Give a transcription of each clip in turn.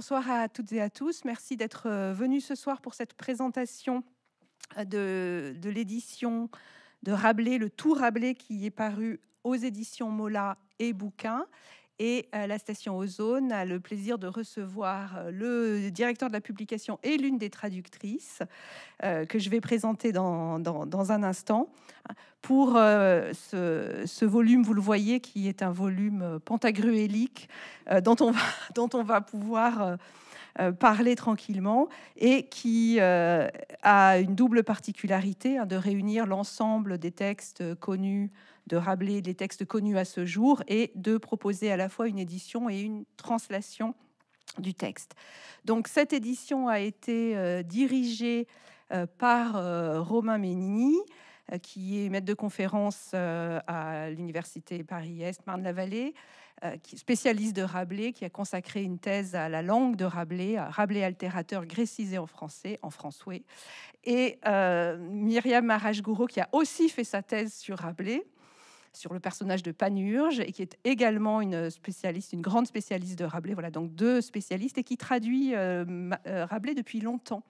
Bonsoir à toutes et à tous. Merci d'être euh, venus ce soir pour cette présentation euh, de, l'édition de Rabelais, le tout Rabelais qui est paru aux éditions Mola et Bouquin et euh, la station Ozone a le plaisir de recevoir euh, le directeur de la publication et l'une des traductrices euh, que je vais présenter dans, dans, un instant pour ce, volume, vous le voyez, qui est un volume pentagruélique dont, on va, dont on va pouvoir... parler tranquillement et qui a une double particularité hein, de réunir l'ensemble des textes connus de Rabelais, des textes connus à ce jour, et de proposer à la fois une édition et une translation du texte. Donc cette édition a été euh, dirigée euh, par euh, Romain Menini, qui est maître de conférence à l'université Paris-Est, Marne-la-Vallée, spécialiste de Rabelais, qui a consacré une thèse à la langue de Rabelais, Rabelais altérateur grécisé en français, en français, et Myriam Marajgouro, qui a aussi fait sa thèse sur Rabelais sur le personnage de Panurge et qui est également une spécialiste, une grande spécialiste de Rabelais. Voilà, donc deux spécialistes et qui traduit euh, euh, Rabelais depuis longtemps.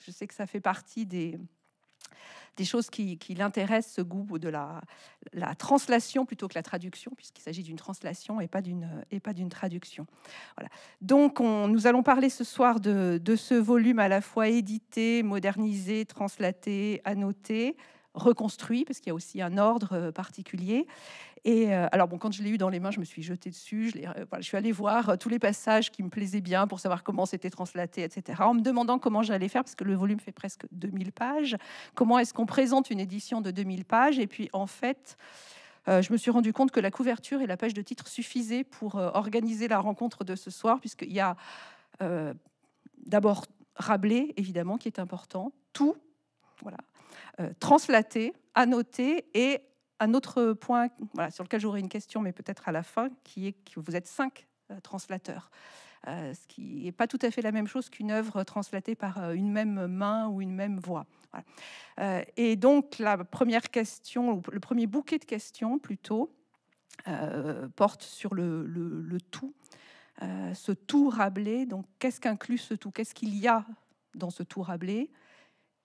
je sais que ça fait partie des, choses qui, l'intéressent, ce goût de la, translation plutôt que la traduction, puisqu'il s'agit d'une translation et pas d'une traduction. Donc, nous allons parler ce soir de, de, ce volume à la fois édité, modernisé, translaté, annoté, reconstruit, parce qu'il y a aussi un ordre euh, particulier. Et euh, alors, bon, quand je l'ai eu dans les mains, je me suis jetée dessus. Je, euh, je suis allée voir tous les passages qui me plaisaient bien pour savoir comment c'était translaté, etc. En me demandant comment j'allais faire, parce que le volume fait presque 2000 pages. Comment est-ce qu'on présente une édition de 2000 pages Et puis, en fait, je me suis rendu compte que la couverture et la page de titre suffisaient pour organiser la rencontre de ce soir, puisqu'il y a d'abord Rabelais, évidemment, qui est important, tout, voilà, euh, translaté, annoté et un autre point sur lequel j'aurai une question, mais peut-être à la fin, qui est que vous êtes cinq euh, translateurs. Euh, ce qui n'est pas tout à fait la même chose qu'une œuvre translatée par une même main ou une même voix. et donc la première question, le premier bouquet de questions plutôt, porte sur le, tout, ce tout rablé. Donc qu'est-ce qu'inclut ce tout Qu'est-ce qu'il y a dans ce tout rablé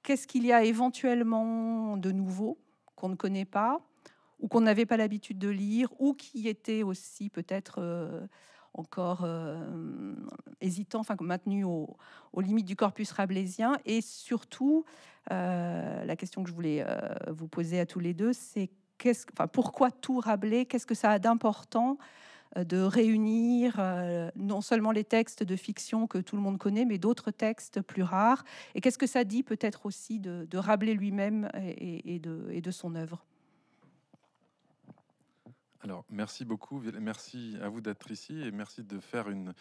qu'est-ce qu'il y a éventuellement de nouveau qu'on ne connaît pas ou qu'on n'avait pas l'habitude de lire ou qui était aussi peut-être euh, encore euh, hésitant, enfin maintenu aux limites du corpus rabelaisien. Et surtout, euh, la question que je voulais vous poser à tous les deux, c'est pourquoi tout Rabelais Qu'est-ce que ça a d'important euh, de réunir euh, non seulement les textes de fiction que tout le monde connaît, mais d'autres textes plus rares. Et qu'est-ce que ça dit peut-être aussi de, Rabelais lui-même et, de, son œuvre alors, merci beaucoup. Merci à vous d'être ici et merci de faire une,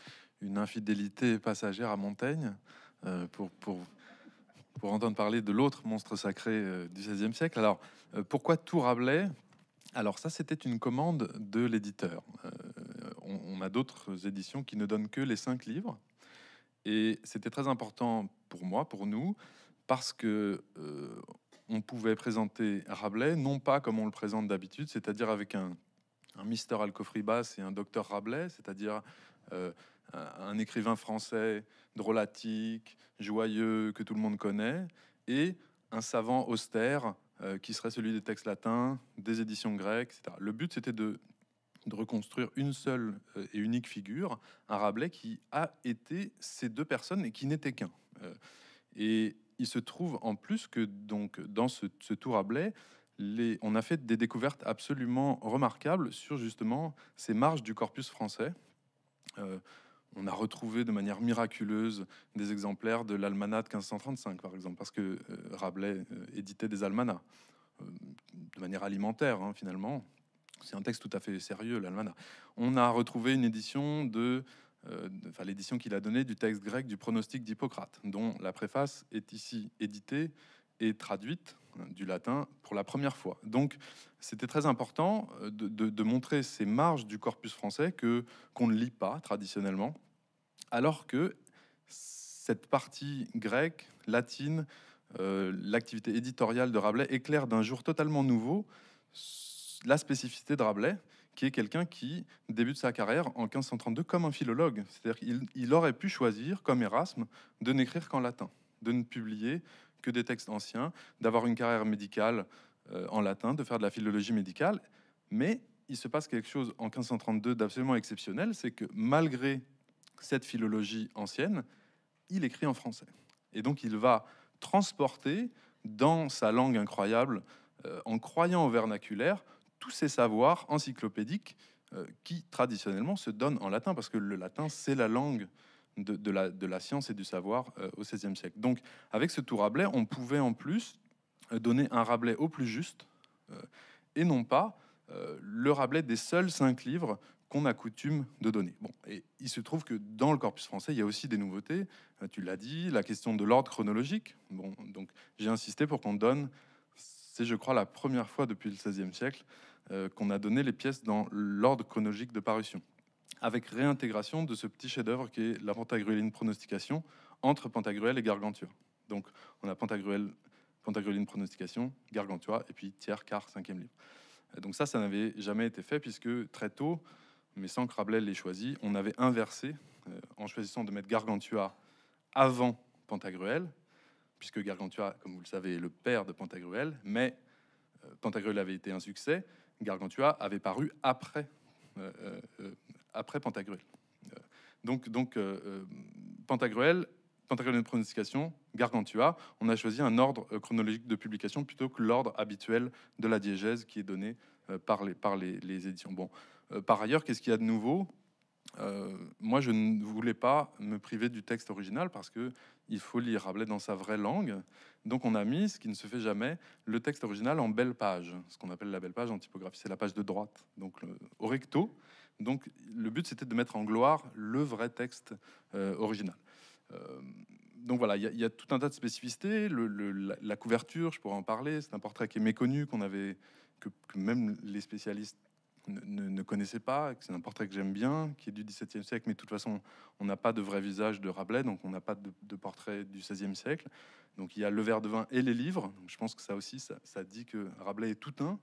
infidélité passagère à Montaigne euh, pour, entendre parler de l'autre monstre sacré du XVIe siècle. Alors, pourquoi tout Rabelais alors ça, c'était une commande de l'éditeur. Euh, on, a d'autres éditions qui ne donnent que les cinq livres. Et c'était très important pour moi, pour nous, parce que euh, on pouvait présenter Rabelais, non pas comme on le présente d'habitude, c'est-à-dire avec un, un Mister Alcofribas et un Dr. Rabelais, c'est-à-dire euh, un écrivain français drôlatique, joyeux, que tout le monde connaît, et un savant austère, euh, qui serait celui des textes latins, des éditions grecques, etc. Le but, c'était de, de, reconstruire une seule euh, et unique figure, un Rabelais qui a été ces deux personnes et qui n'était qu'un. Euh, et il se trouve en plus que donc dans ce, ce tour Rabelais, les, on a fait des découvertes absolument remarquables sur justement ces marges du corpus français on a retrouvé de manière miraculeuse des exemplaires de l'almanach de 1535, par exemple, parce que euh, Rabelais euh, éditait des almanachs euh, de manière alimentaire, hein, finalement. C'est un texte tout à fait sérieux, l'almanach. On a retrouvé une édition de l'édition qu'il a donnée du texte grec du pronostic d'Hippocrate, dont la préface est ici éditée et traduite du latin pour la première fois. Donc c'était très important euh, de, montrer ces marges du corpus français que qu'on ne lit pas traditionnellement, alors que cette partie grecque, latine, euh, l'activité éditoriale de Rabelais éclaire d'un jour totalement nouveau la spécificité de Rabelais, qui est quelqu'un qui débute sa carrière en 1532 comme un philologue. C'est-à-dire qu'il il aurait pu choisir, comme Erasme, de n'écrire qu'en latin, de ne publier que des textes anciens, d'avoir une carrière médicale euh, en latin, de faire de la philologie médicale. Mais il se passe quelque chose en 1532 d'absolument exceptionnel, c'est que malgré cette philologie ancienne, il écrit en français. Et donc il va transporter dans sa langue incroyable, euh, en croyant au vernaculaire, tous ces savoirs encyclopédiques euh, qui traditionnellement se donnent en latin, parce que le latin, c'est la langue de, la, science et du savoir euh, au XVIe siècle. Donc, avec ce tout Rabelais, on pouvait en plus euh, donner un Rabelais au plus juste, euh, et non pas le Rabelais des seuls cinq livres qu'on a coutume de donner. Bon, et il se trouve que dans le corpus français, il y a aussi des nouveautés. Tu l'as dit, la question de l'ordre chronologique. Bon, donc j'ai insisté pour qu'on donne, c'est je crois la première fois depuis le XVIe siècle qu'on a donné les pièces dans l'ordre chronologique de parution avec réintégration de ce petit chef-d'œuvre qui est la Pantagrueline pronostication entre Pantagruel et Gargantua. Donc on a Pantagruel, Pantagrueline pronostication, Gargantua, et puis tiers, quart, cinquième livre. Euh, donc ça, ça n'avait jamais été fait, puisque très tôt, mais sans que Rabelais l'ait choisi, on avait inversé, euh, en choisissant de mettre Gargantua avant Pantagruel, puisque Gargantua, comme vous le savez, est le père de Pantagruel, mais euh, Pantagruel avait été un succès, Gargantua avait paru après après Pantagruel. Euh, donc, donc euh, euh, Pantagruel, Pantagruel de pronostication, Gargantua, on a choisi un ordre chronologique de publication plutôt que l'ordre habituel de la diégèse qui est donné par, les, éditions. Bon, par ailleurs, qu'est-ce qu'il y a de nouveau moi, je ne voulais pas me priver du texte original parce que il faut lire Rabelais dans sa vraie langue. Donc, on a mis, ce qui ne se fait jamais, le texte original en belle page, ce qu'on appelle la belle page en typographie, c'est la page de droite, donc au recto. Donc le but, c'était de mettre en gloire le vrai texte euh, original. Euh, donc voilà, il y, a tout un tas de spécificités. la, couverture, je pourrais en parler. C'est un portrait qui est méconnu, qu'on avait, que, même les spécialistes ne, connaissaient pas. C'est un portrait que j'aime bien, qui est du XVIIe siècle, mais de toute façon, on n'a pas de vrai visage de Rabelais, donc on n'a pas de, portrait du XVIe siècle. Donc il y a le verre de vin et les livres. je pense que ça aussi, ça dit que Rabelais est tout un,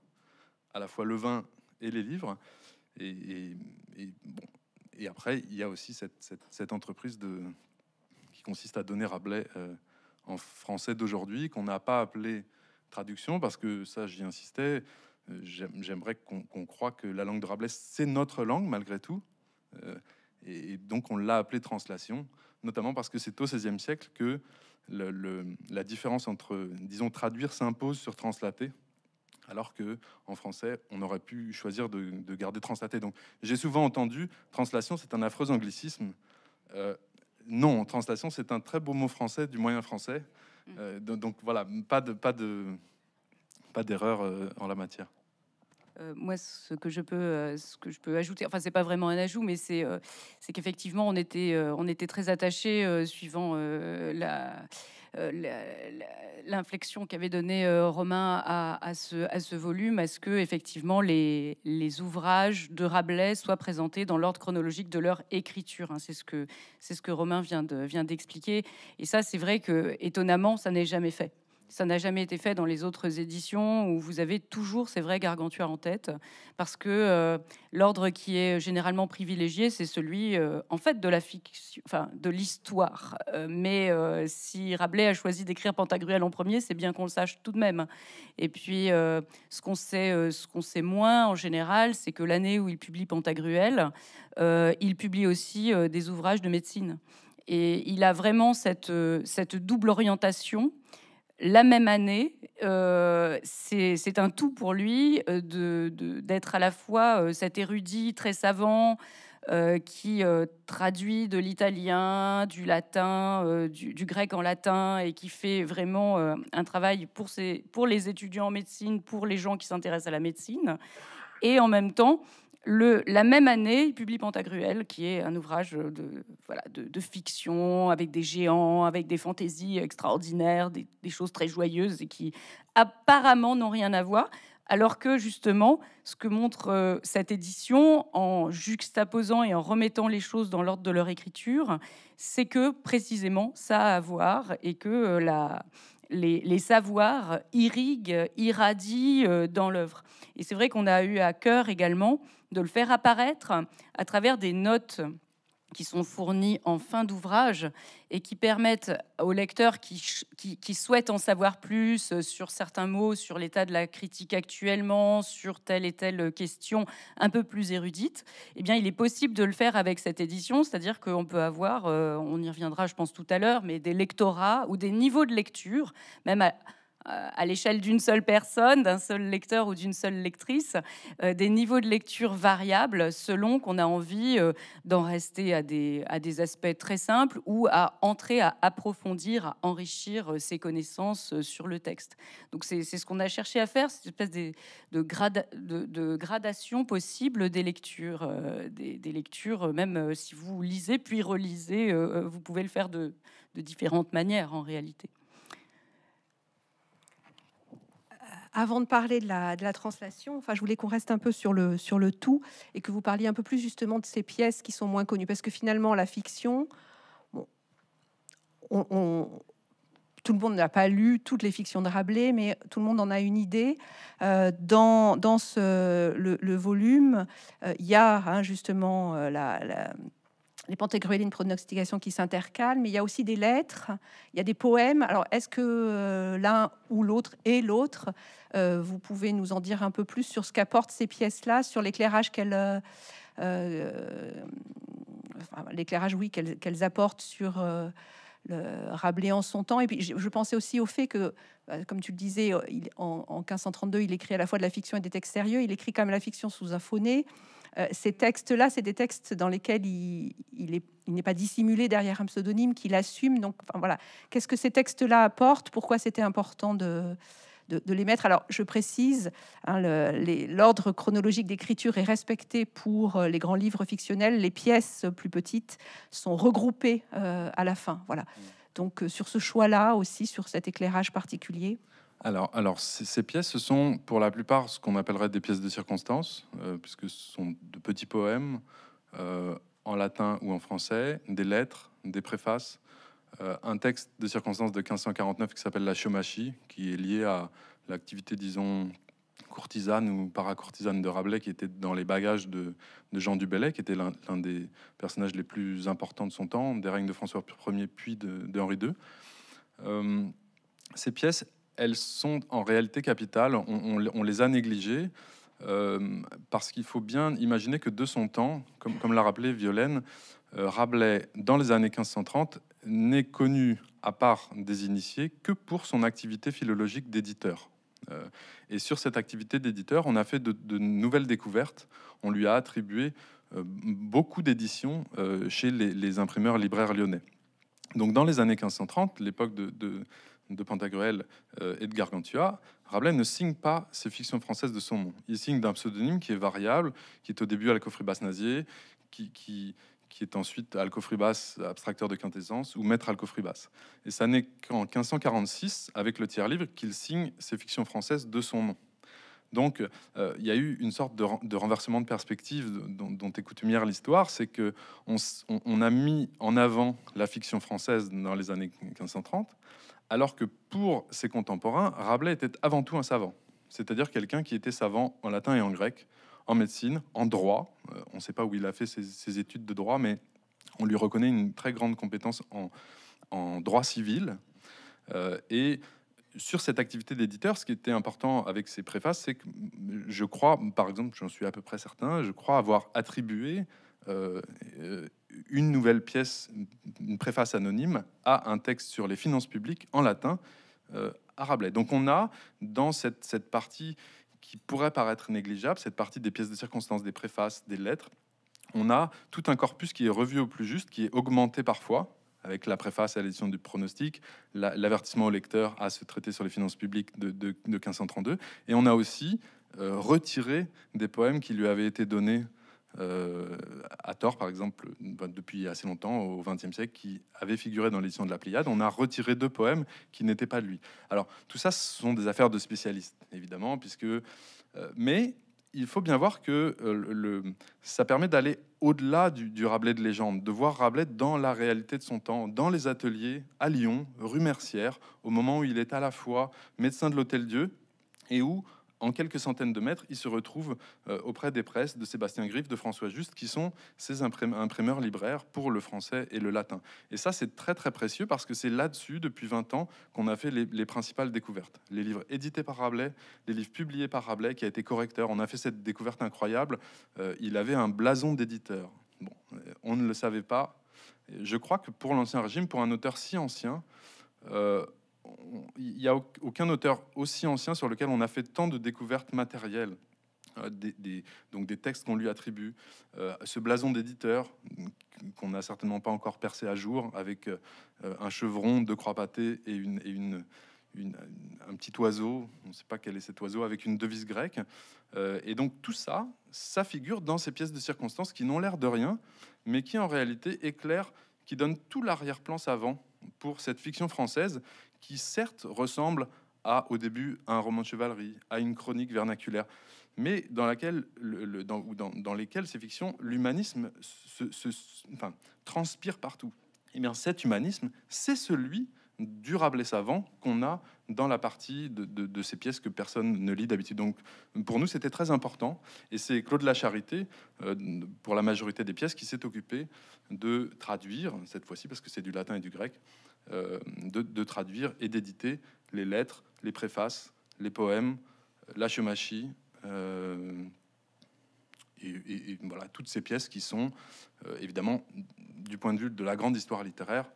à la fois le vin et les livres. Et, bon. et après, il y a aussi cette, entreprise de, qui consiste à donner Rabelais euh, en français d'aujourd'hui, qu'on n'a pas appelé traduction, parce que ça, j'y insistais, euh, j'aimerais qu'on croie croit que la langue de Rabelais, c'est notre langue, malgré tout. Euh, et, donc, on l'a appelée translation, notamment parce que c'est au XVIe siècle que la différence entre, disons, traduire s'impose sur translater alors que en français, on aurait pu choisir de, garder translaté. Donc, j'ai souvent entendu translation, c'est un affreux anglicisme. Euh, non, translation, c'est un très beau mot français du moyen français. Mm. Euh, donc, voilà, pas de pas de pas d'erreur euh, en la matière. moi, ce que je peux ce que je peux ajouter, enfin, c'est pas vraiment un ajout, mais c'est c'est qu'effectivement, on était on était très attaché suivant la euh, l'inflexion qu'avait donné euh, Romain à, ce, volume, à ce que effectivement les, ouvrages de Rabelais soient présentés dans l'ordre chronologique de leur écriture. Hein, c'est ce que Romain vient de, vient d'expliquer. Et ça, c'est vrai que étonnamment, ça n'est jamais fait. Ça n'a jamais été fait dans les autres éditions où vous avez toujours, ces vrais Gargantua en tête, parce que euh, l'ordre qui est généralement privilégié, c'est celui, euh, en fait, de la fiction, enfin, de l'histoire. Euh, mais si Rabelais a choisi d'écrire Pantagruel en premier, c'est bien qu'on le sache tout de même. Et puis, ce qu'on sait, ce qu'on sait moins en général, c'est que l'année où il publie Pantagruel, il publie aussi des ouvrages de médecine. Et il a vraiment cette, cette double orientation la même année, euh, c'est un tout pour lui euh, d'être à la fois euh, cet érudit très savant qui traduit de l'italien, du latin, du, grec en latin et qui fait vraiment un travail pour les étudiants en médecine, pour les gens qui s'intéressent à la médecine, et en même temps la même année, il publie Pantagruel, qui est un ouvrage de, fiction, avec des géants, avec des fantaisies extraordinaires, des, choses très joyeuses et qui apparemment n'ont rien à voir. Alors que justement, ce que montre euh, cette édition, en juxtaposant et en remettant les choses dans l'ordre de leur écriture, c'est que précisément ça a à voir et que euh, les, savoirs irriguent, irradient euh, dans l'œuvre. Et c'est vrai qu'on a eu à cœur également de le faire apparaître à travers des notes qui sont fournies en fin d'ouvrage et qui permettent aux lecteurs qui, qui, souhaitent en savoir plus sur certains mots, sur l'état de la critique actuellement, sur telle et telle question un peu plus érudite, eh bien, il est possible de le faire avec cette édition, c'est-à-dire qu'on peut avoir, euh, on y reviendra, je pense, tout à l'heure, mais des lectorats ou des niveaux de lecture, même à euh, à l'échelle d'une seule personne, d'un seul lecteur ou d'une seule lectrice, euh, des niveaux de lecture variables selon qu'on a envie euh, d'en rester à des, à des aspects très simples ou à entrer, à approfondir, à enrichir ses connaissances sur le texte. Donc c'est ce qu'on a cherché à faire, cette espèce de, de, gradation possible des lectures, des, lectures, même si vous lisez puis relisez, vous pouvez le faire de différentes manières en réalité. avant de parler de la, de la, translation, enfin, je voulais qu'on reste un peu sur le, sur le tout et que vous parliez un peu plus justement de ces pièces qui sont moins connues. Parce que finalement, la fiction, on, tout le monde n'a pas lu toutes les fictions de Rabelais, mais tout le monde en a une idée. Euh, dans, dans ce, le, volume, euh, il y a hein, justement euh, la, les une pronostication qui s'intercalent, mais il y a aussi des lettres, il y a des poèmes. Alors, est-ce que euh, l'un ou l'autre et l'autre, euh, vous pouvez nous en dire un peu plus sur ce qu'apportent ces pièces-là, sur l'éclairage qu'elles, euh, l'éclairage, oui, qu'elles, apportent sur le Rabelais en son temps. Et puis, je pensais aussi au fait que euh, comme tu le disais, euh, en, 1532, il écrit à la fois de la fiction et des textes sérieux. Il écrit quand même la fiction sous un faux euh, ces textes-là, c'est des textes dans lesquels il, n'est pas dissimulé derrière un pseudonyme qu'il assume. Donc, voilà, qu'est-ce que ces textes-là apportent Pourquoi c'était important de, les mettre Alors, je précise, hein, l'ordre chronologique d'écriture est respecté pour les grands livres fictionnels. Les pièces plus petites sont regroupées à la fin. Voilà. Mmh. Donc euh, sur ce choix-là aussi, sur cet éclairage particulier alors, alors ces, pièces, ce sont pour la plupart ce qu'on appellerait des pièces de circonstance, euh, puisque ce sont de petits poèmes euh, en latin ou en français, des lettres, des préfaces, un texte de circonstance de 1549 qui s'appelle la Chomachie, qui est lié à l'activité, disons, courtisane ou paracourtisane de Rabelais qui était dans les bagages de, Jean du Bellay, qui était l'un des personnages les plus importants de son temps, des règnes de François Ier puis de, Henri II. Euh, ces pièces, elles sont en réalité capitales, on, les a négligées. Euh, parce qu'il faut bien imaginer que de son temps, comme, l'a rappelé Violaine, euh, Rabelais, dans les années 1530, n'est connu, à part des initiés, que pour son activité philologique d'éditeur. Euh, et sur cette activité d'éditeur, on a fait de, nouvelles découvertes. On lui a attribué euh, beaucoup d'éditions euh, chez les, imprimeurs libraires lyonnais. Donc dans les années 1530, l'époque de, de, Pantagruel et de Gargantua, Rabelais ne signe pas ses fictions françaises de son nom. Il signe d'un pseudonyme qui est variable, qui est au début à la coffre basse-nazier qui, qui, qui est ensuite Alcofribas, abstracteur de quintessence, ou maître Alcofribas. Et ça n'est qu'en 1546, avec le tiers-livre, qu'il signe ses fictions françaises de son nom. Donc, euh, il y a eu une sorte de, renversement de perspective dont, dont est coutumière l'histoire, c'est que on, a mis en avant la fiction française dans les années 1530, alors que pour ses contemporains, Rabelais était avant tout un savant, c'est-à-dire quelqu'un qui était savant en latin et en grec, en médecine, en droit. Euh, on ne sait pas où il a fait ses, études de droit, mais on lui reconnaît une très grande compétence en, droit civil. Euh, et sur cette activité d'éditeur, ce qui était important avec ses préfaces, c'est que euh, je crois, par exemple, j'en suis à peu près certain, je crois avoir attribué une nouvelle pièce, une préface anonyme, à un texte sur les finances publiques en latin. Euh, Rabelais. Donc on a dans cette, cette partie qui pourrait paraître négligeable, cette partie des pièces de circonstance, des préfaces, des lettres, on a tout un corpus qui est revu au plus juste, qui est augmenté parfois, avec la préface à l'édition du pronostic, l'avertissement au lecteur à ce traité sur les finances publiques de, 1532, et on a aussi euh, retiré des poèmes qui lui avaient été donnés euh, à tort par exemple, ben, depuis assez longtemps au XXe siècle, qui avait figuré dans l'édition de la Pléiade. On a retiré deux poèmes qui n'étaient pas de lui. Alors tout ça, ce sont des affaires de spécialistes, évidemment, puisque... Euh, mais il faut bien voir que euh, le, ça permet d'aller au-delà du, du, Rabelais de légende, de voir Rabelais dans la réalité de son temps, dans les ateliers à Lyon, rue Mercière, au moment où il est à la fois médecin de l'Hôtel Dieu et où en quelques centaines de mètres, il se retrouve euh, auprès des presses de Sébastien Griff, de François Juste, qui sont ses imprimeurs libraires pour le français et le latin. Et ça, c'est très très précieux parce que c'est là-dessus, depuis 20 ans, qu'on a fait les, principales découvertes. Les livres édités par Rabelais, les livres publiés par Rabelais, qui a été correcteur. On a fait cette découverte incroyable. Euh, il avait un blason d'éditeur. Euh, on ne le savait pas. Je crois que pour l'Ancien Régime, pour un auteur si ancien, il n'y a aucun auteur aussi ancien sur lequel on a fait tant de découvertes matérielles. Euh, des, donc des textes qu'on lui attribue, euh, ce blason d'éditeur qu'on n'a certainement pas encore percé à jour, avec euh, un chevron, de croix pâtées et, un petit oiseau, on ne sait pas quel est cet oiseau, avec une devise grecque. et donc tout ça, ça figure dans ces pièces de circonstances qui n'ont l'air de rien, mais qui en réalité éclairent, qui donnent tout l'arrière-plan savant pour cette fiction française qui certes ressemble à, au début, à un roman de chevalerie, à une chronique vernaculaire, mais dans, laquelle, le, dans, dans, dans, lesquelles ces fictions, l'humanisme se, transpire partout. Et eh bien cet humanisme, c'est celui durable et savant qu'on a dans la partie de, de, ces pièces que personne ne lit d'habitude. Donc pour nous, c'était très important. Et c'est Claude Lacharité, Charité euh, pour la majorité des pièces, qui s'est occupé de traduire, cette fois-ci parce que c'est du latin et du grec, euh, de, traduire et d'éditer les lettres, les préfaces, les poèmes, la chemachie, euh, et, voilà toutes ces pièces qui sont euh, évidemment du point de vue de la grande histoire littéraire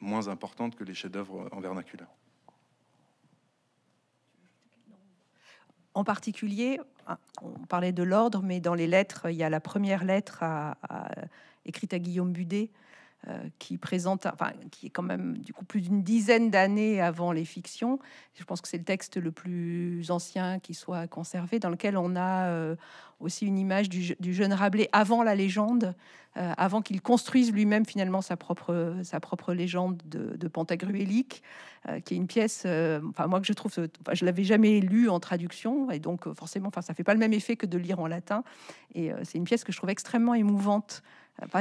moins importantes que les chefs-d'œuvre en vernaculaire. En particulier, on parlait de l'ordre, mais dans les lettres, il y a la première lettre écrite à Guillaume Budet euh, qui présente, enfin, qui est quand même du coup plus d'une dizaine d'années avant les fictions. Je pense que c'est le texte le plus ancien qui soit conservé, dans lequel on a euh, aussi une image du, jeune Rabelais avant la légende, euh, avant qu'il construise lui-même finalement sa propre, sa propre légende de, de Pantagruélique, qui est une pièce, enfin moi que je trouve, enfin, je l'avais jamais lue en traduction, et donc forcément, enfin ça fait pas le même effet que de lire en latin, et c'est une pièce que je trouve extrêmement émouvante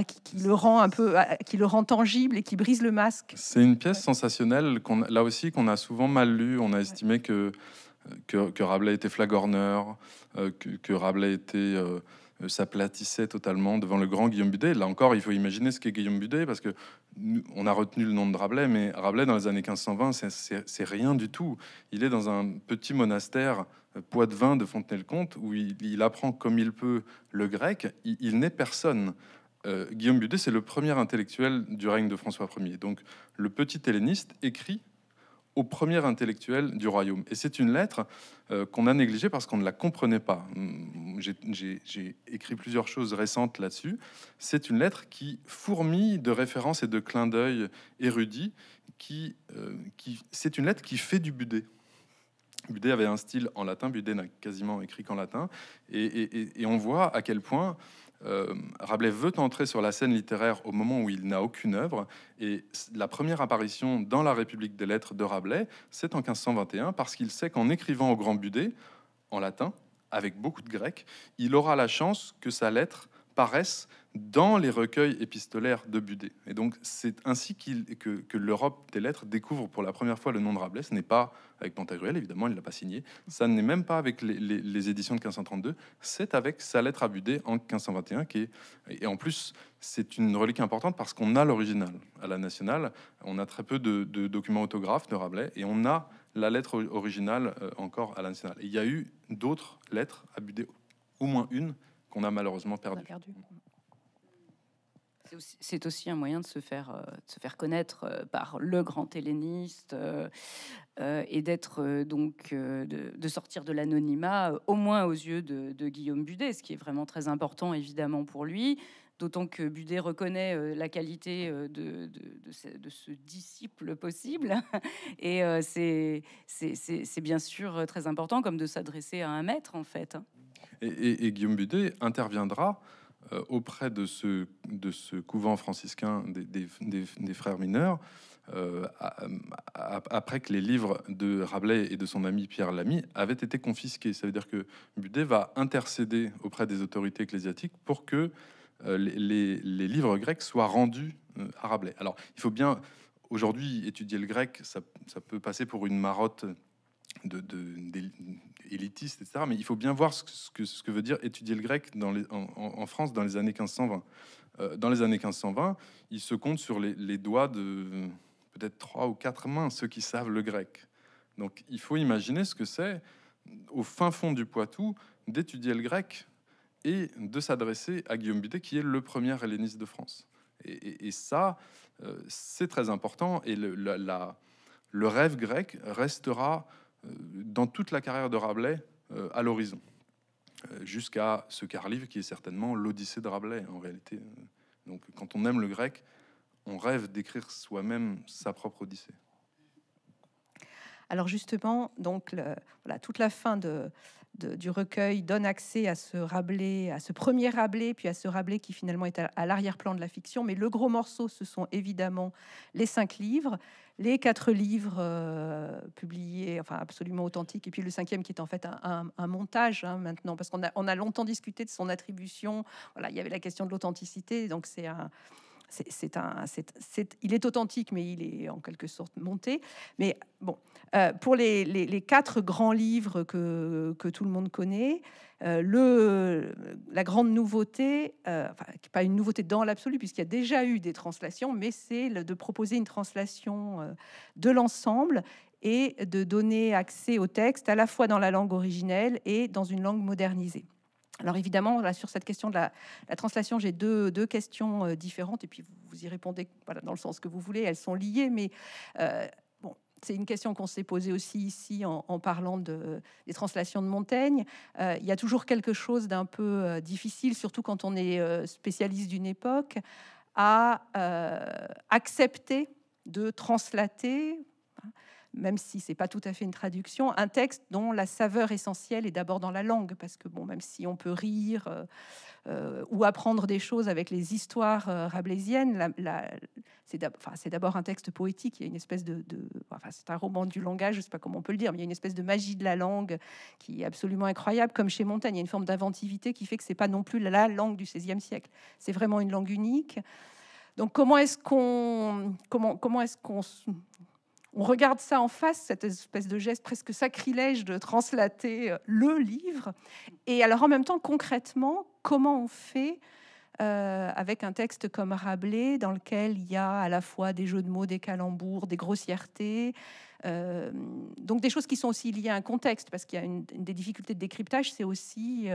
qui, le rend euh, qui le rend tangible et qui brise le masque. C'est une pièce sensationnelle, là aussi, qu'on a souvent mal lue. On a estimé que, que, Rabelais était flagorneur, euh, que, Rabelais était... Euh, s'aplatissait totalement devant le grand Guillaume Budet. Là encore, il faut imaginer ce qu'est Guillaume Budet, parce que on a retenu le nom de Rabelais, mais Rabelais, dans les années 1520, c'est, rien du tout. Il est dans un petit monastère poids de Fontenay-le-Comte, où il, apprend comme il peut le grec. il n'est personne. Euh, Guillaume Budet, c'est le premier intellectuel du règne de François Ier. Donc, le petit helléniste écrit au premier intellectuel du royaume. Et c'est une lettre euh, qu'on a négligée parce qu'on ne la comprenait pas. Hum, j'ai écrit plusieurs choses récentes là-dessus. C'est une lettre qui fourmille de références et de clins d'œil érudits. Qui, euh, qui c'est une lettre qui fait du Budet. Budet avait un style en latin. Budet n'a quasiment écrit qu'en latin. et, on voit à quel point euh, Rabelais veut entrer sur la scène littéraire au moment où il n'a aucune œuvre, et la première apparition dans la République des lettres de Rabelais, c'est en 1521, parce qu'il sait qu'en écrivant au Grand Budé, en latin, avec beaucoup de grec, il aura la chance que sa lettre paraissent dans les recueils épistolaires de Budé. Et donc, c'est ainsi qu'il que, que l'Europe des lettres découvre pour la première fois le nom de Rabelais. Ce n'est pas avec Pantagruel, évidemment, il ne l'a pas signé. Ça n'est même pas avec les, éditions de 1532. C'est avec sa lettre à Budé en 1521. Qui est, et en plus, c'est une relique importante parce qu'on a l'original. À la nationale, on a très peu de, de, documents autographes de Rabelais et on a la lettre originale euh, encore à la nationale. il y a eu d'autres lettres à Budé, au moins une, qu'on a malheureusement perdu. C'est aussi, un moyen de se faire, euh, se faire connaître euh, par le grand helléniste euh, et d'être donc de, sortir de l'anonymat, au moins aux yeux de, Guillaume Budet, ce qui est vraiment très important évidemment pour lui. D'autant que Budet reconnaît la qualité de, ce, de, ce, disciple possible. et c'est bien sûr très important comme de s'adresser à un maître, en fait. Et, Guillaume Budet interviendra euh, auprès de ce, de ce couvent franciscain des, frères mineurs, euh, après que les livres de Rabelais et de son ami Pierre Lamy avaient été confisqués. Ça veut dire que Budet va intercéder auprès des autorités ecclésiastiques pour que euh, les, livres grecs soient rendus à Rabelais. Alors, il faut bien... Aujourd'hui, étudier le grec, ça, peut passer pour une marotte de, de, élitiste, etc. Mais il faut bien voir ce que, ce que veut dire étudier le grec dans les, en, France dans les années 1520. Euh, dans les années 1520, il se compte sur les, doigts de peut-être trois ou quatre mains, ceux qui savent le grec. Donc il faut imaginer ce que c'est, au fin fond du Poitou, d'étudier le grec et de s'adresser à Guillaume Bidet, qui est le premier helléniste de France. Et, ça, euh, c'est très important. Et le, le rêve grec restera euh, dans toute la carrière de Rabelais euh, à l'horizon, euh, jusqu'à ce livre qui est certainement l'Odyssée de Rabelais en réalité. Donc quand on aime le grec, on rêve d'écrire soi-même sa propre Odyssée. Alors justement, donc voilà, toute la fin de, du recueil donne accès à ce Rabelais, à ce premier Rabelais, puis à ce Rabelais qui finalement est à, l'arrière-plan de la fiction. Mais le gros morceau, ce sont évidemment les cinq livres, les quatre livres euh, publiés, enfin absolument authentiques, et puis le cinquième qui est en fait un, montage hein, maintenant, parce qu'on a, on a longtemps discuté de son attribution. Voilà, il y avait la question de l'authenticité, donc c'est un c'est il est authentique, mais il est en quelque sorte monté. Mais bon, euh, pour les, quatre grands livres que, tout le monde connaît, euh, la grande nouveauté, euh, pas une nouveauté dans l'absolu, puisqu'il y a déjà eu des translations, mais c'est de proposer une translation de l'ensemble et de donner accès au texte à la fois dans la langue originelle et dans une langue modernisée. Alors évidemment, sur cette question de la, translation, j'ai deux, deux, questions euh, différentes et puis vous, vous y répondez dans le sens que vous voulez. Elles sont liées, mais euh, bon, c'est une question qu'on s'est posée aussi ici en, parlant de, des translations de Montaigne. Euh, il y a toujours quelque chose d'un peu difficile, surtout quand on est spécialiste d'une époque, à accepter de translater. Hein, même si c'est pas tout à fait une traduction, un texte dont la saveur essentielle est d'abord dans la langue, parce que bon, même si on peut rire euh, euh, ou apprendre des choses avec les histoires euh, c'est d'abord un texte poétique. Il y a une espèce de, de enfin, c'est un roman du langage, je sais pas comment on peut le dire, mais il y a une espèce de magie de la langue qui est absolument incroyable. Comme chez Montaigne, il y a une forme d'inventivité qui fait que c'est pas non plus la langue du XVIe siècle. C'est vraiment une langue unique. Donc comment est-ce qu'on comment comment est-ce qu'on on regarde ça en face, cette espèce de geste presque sacrilège de translater euh, le livre. Et alors en même temps, concrètement, comment on fait euh, avec un texte comme Rabelais, dans lequel il y a à la fois des jeux de mots, des calembours, des grossièretés, euh, donc des choses qui sont aussi liées à un contexte, parce qu'il y a des difficultés de décryptage, c'est aussi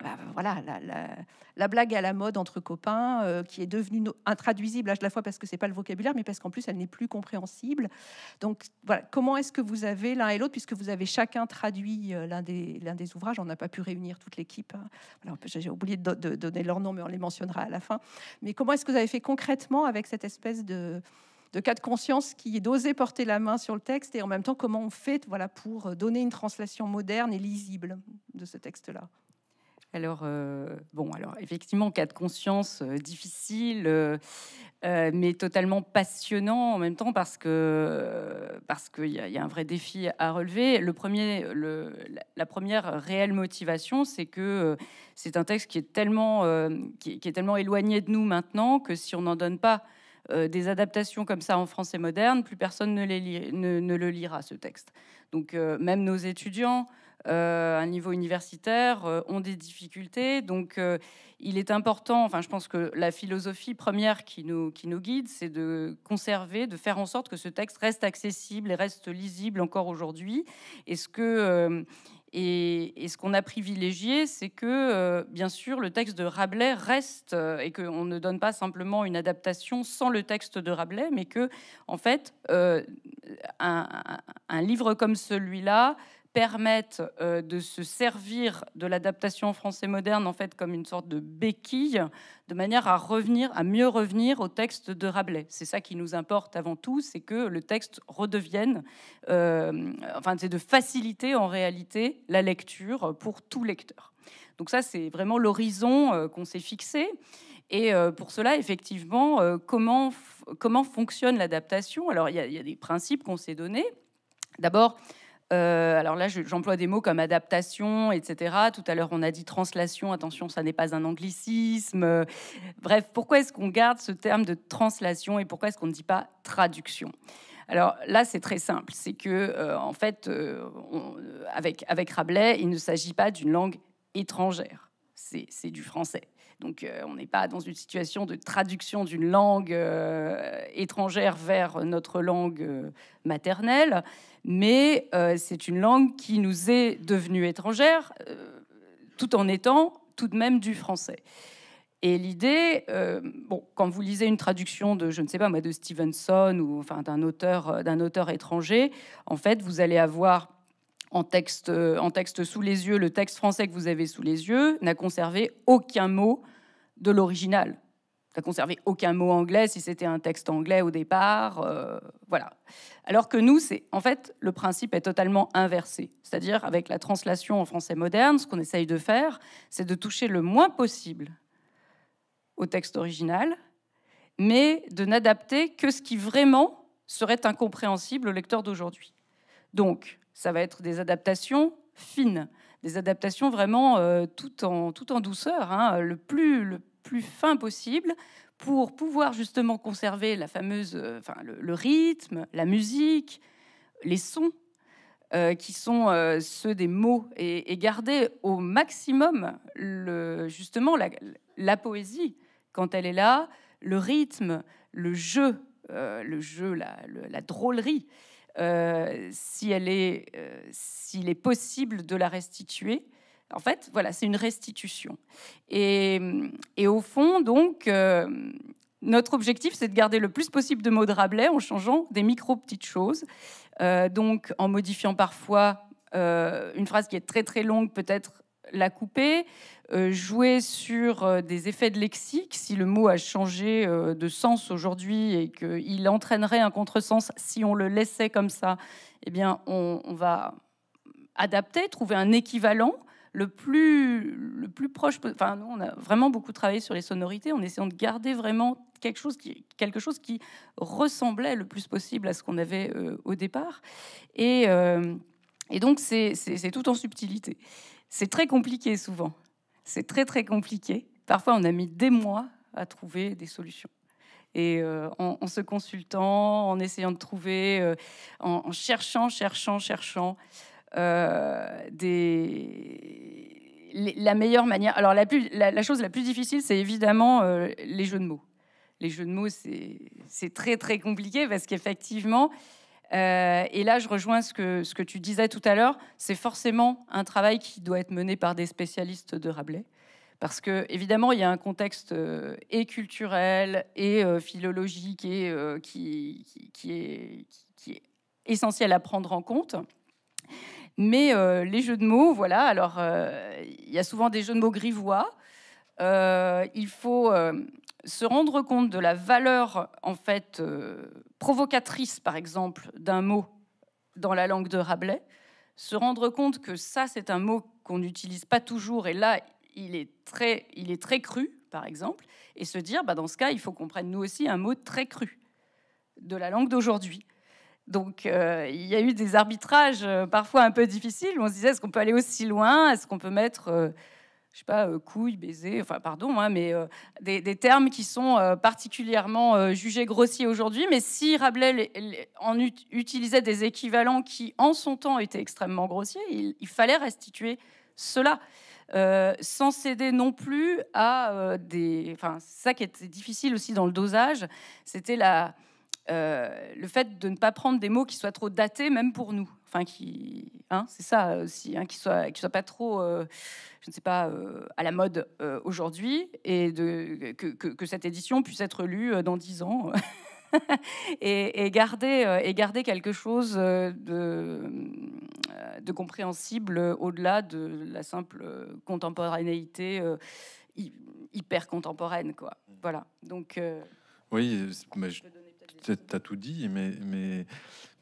bah, voilà, la, blague à la mode entre copains, euh, qui est devenue intraduisible à la fois parce que n'est pas le vocabulaire, mais parce qu'en plus elle n'est plus compréhensible. Donc comment est-ce que vous avez l'un et l'autre, puisque vous avez chacun traduit euh, l'un des, ouvrages, on n'a pas pu réunir toute l'équipe. Hein. J'ai oublié de, donner leur nom, mais on les mentionnera à la fin. Mais comment est-ce que vous avez fait concrètement avec cette espèce de, cas de conscience qui est d'oser porter la main sur le texte et en même temps comment on fait pour euh, donner une translation moderne et lisible de ce texte-là alors, euh, bon, alors effectivement, cas de conscience euh, difficile, euh, mais totalement passionnant en même temps parce que parce qu'il y, a un vrai défi à relever. la première réelle motivation, c'est que c'est un texte qui est tellement qui, est tellement éloigné de nous maintenant que si on n'en donne pas des adaptations comme ça en français moderne, plus personne ne, le lira ce texte. Donc, même nos étudiants. Euh, à un niveau universitaire, euh, ont des difficultés. Donc, euh, il est important, enfin, je pense que la philosophie première qui nous, qui nous guide, c'est de conserver, de faire en sorte que ce texte reste accessible et reste lisible encore aujourd'hui. Est-ce que. Et, ce qu'on a privilégié, c'est que, bien sûr, le texte de Rabelais reste et qu'on ne donne pas simplement une adaptation sans le texte de Rabelais, mais que, en fait, un, livre comme celui-là permettent euh, de se servir de l'adaptation français moderne en fait comme une sorte de béquille de manière à revenir à mieux revenir au texte de Rabelais. C'est ça qui nous importe avant tout, c'est que le texte redevienne euh, enfin c'est de faciliter en réalité la lecture pour tout lecteur. Donc ça c'est vraiment l'horizon euh, qu'on s'est fixé. Et pour cela, effectivement, comment, comment fonctionne l'adaptation Alors, il y, a, il y, a des principes qu'on s'est donnés. D'abord, euh, alors là, j'emploie des mots comme adaptation, etc. Tout à l'heure, on a dit translation. Attention, ça n'est pas un anglicisme. Bref, pourquoi est-ce qu'on garde ce terme de translation et pourquoi est-ce qu'on ne dit pas traduction alors là, c'est très simple, c'est que euh, en fait, euh, avec Rabelais, il ne s'agit pas d'une langue étrangère, c'est du français. Donc euh, on n'est pas dans une situation de traduction d'une langue euh, étrangère vers notre langue euh, maternelle, mais c'est une langue qui nous est devenue étrangère tout en étant tout de même du français. Et l'idée, bon, quand vous lisez une traduction de, je ne sais pas de Stevenson ou enfin d'un auteur, d'un auteur étranger, en fait, vous allez avoir en texte, en texte sous les yeux, le texte français que vous avez sous les yeux n'a conservé aucun mot de l'original. Ça conservé aucun mot anglais si c'était un texte anglais au départ. Euh, voilà. Alors que nous, c'est en fait, le principe est totalement inversé. C'est-à-dire, avec la translation en français moderne, ce qu'on essaye de faire, c'est de toucher le moins possible au texte original, mais de n'adapter que ce qui vraiment serait incompréhensible au lecteur d'aujourd'hui. Donc, ça va être des adaptations fines, des adaptations vraiment euh, tout, en, tout en douceur, hein. le plus. Le plus fin possible pour pouvoir justement conserver la fameuse, euh, enfin, le, rythme, la musique, les sons euh, qui sont euh, ceux des mots et, garder au maximum le, justement la, poésie quand elle est là, le rythme, le jeu, le jeu, la, la drôlerie, si elle est, s'il est possible de la restituer en fait, voilà, c'est une restitution. Et, au fond, donc, euh, notre objectif, c'est de garder le plus possible de mots de Rabelais en changeant des micro-petites choses. Euh, donc, en modifiant parfois euh, une phrase qui est très très longue, peut-être la couper, jouer sur des effets de lexique, si le mot a changé de sens aujourd'hui et qu'il entraînerait un contresens si on le laissait comme ça, eh bien, on va adapter, trouver un équivalent le plus, le plus proche. Enfin, nous, on a vraiment beaucoup travaillé sur les sonorités en essayant de garder vraiment quelque chose qui, quelque chose qui ressemblait le plus possible à ce qu'on avait euh, au départ. Et, euh, et donc, c'est tout en subtilité. C'est très compliqué souvent. C'est très, très compliqué. Parfois, on a mis des mois à trouver des solutions et euh, en, se consultant, en essayant de trouver, en, cherchant, cherchant, cherchant. Euh, des... la meilleure manière. Alors, la, plus, la, chose la plus difficile, c'est évidemment euh, les jeux de mots. Les jeux de mots, c'est très, très compliqué parce qu'effectivement, euh, et là, je rejoins ce que, ce que tu disais tout à l'heure, c'est forcément un travail qui doit être mené par des spécialistes de Rabelais. Parce que, évidemment, il y a un contexte et culturel et philologique et, qui, qui, est, qui, est, essentiel à prendre en compte. Mais euh, les jeux de mots, voilà. Alors, euh, il y a souvent des jeux de mots grivois. Euh, il faut se rendre compte de la valeur, en fait, provocatrice, par exemple, d'un mot dans la langue de Rabelais. Se rendre compte que ça, c'est un mot qu'on n'utilise pas toujours. Et là, il est très, il est très cru, par exemple, et se dire, bah, dans ce cas, il faut qu'on prenne nous aussi un mot très cru de la langue d'aujourd'hui. Donc euh, il y a eu des arbitrages euh, parfois un peu difficiles. Où on se disait est-ce qu'on peut aller aussi loin Est-ce qu'on peut mettre, euh, je sais pas, couilles, couille, baiser, enfin pardon, hein, mais des, termes qui sont particulièrement jugés grossiers aujourd'hui. Mais si Rabelais en utilisait des équivalents qui en son temps étaient extrêmement grossiers, il, il fallait restituer cela. sans céder non plus à des. Enfin, ça qui était difficile aussi dans le dosage, c'était la, euh, le fait de ne pas prendre des mots qui soient trop datés, même pour nous. Enfin, qui, hein, c'est ça aussi, hein, qui soit qui soit pas trop, euh, je ne sais pas, euh, à la mode aujourd'hui, et de, que, que, cette édition puisse être lue dans dix ans. et, garder, et garder quelque chose de, de compréhensible au-delà de la simple contemporanéité hyper contemporaine, quoi. Mmh. Voilà. Donc. oui, je tu as tout dit, mais, mais,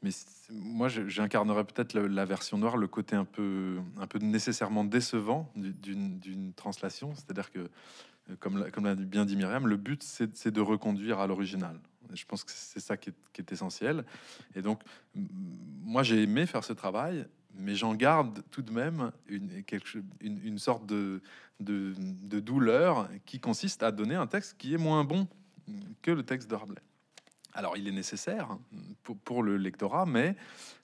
mais moi, j'incarnerais peut-être la, version noire, le côté un peu, un peu nécessairement décevant d'une translation. C'est-à-dire que, euh, comme l'a bien dit Myriam, le but, c'est de reconduire à l'original. Je pense que c'est ça qui est, essentiel. Et donc, moi, j'ai aimé faire ce travail mais j'en garde tout de même une, une, sorte de, de, de, douleur qui consiste à donner un texte qui est moins bon que le texte de Rabelais. Alors il est nécessaire hein, pour, le lectorat, mais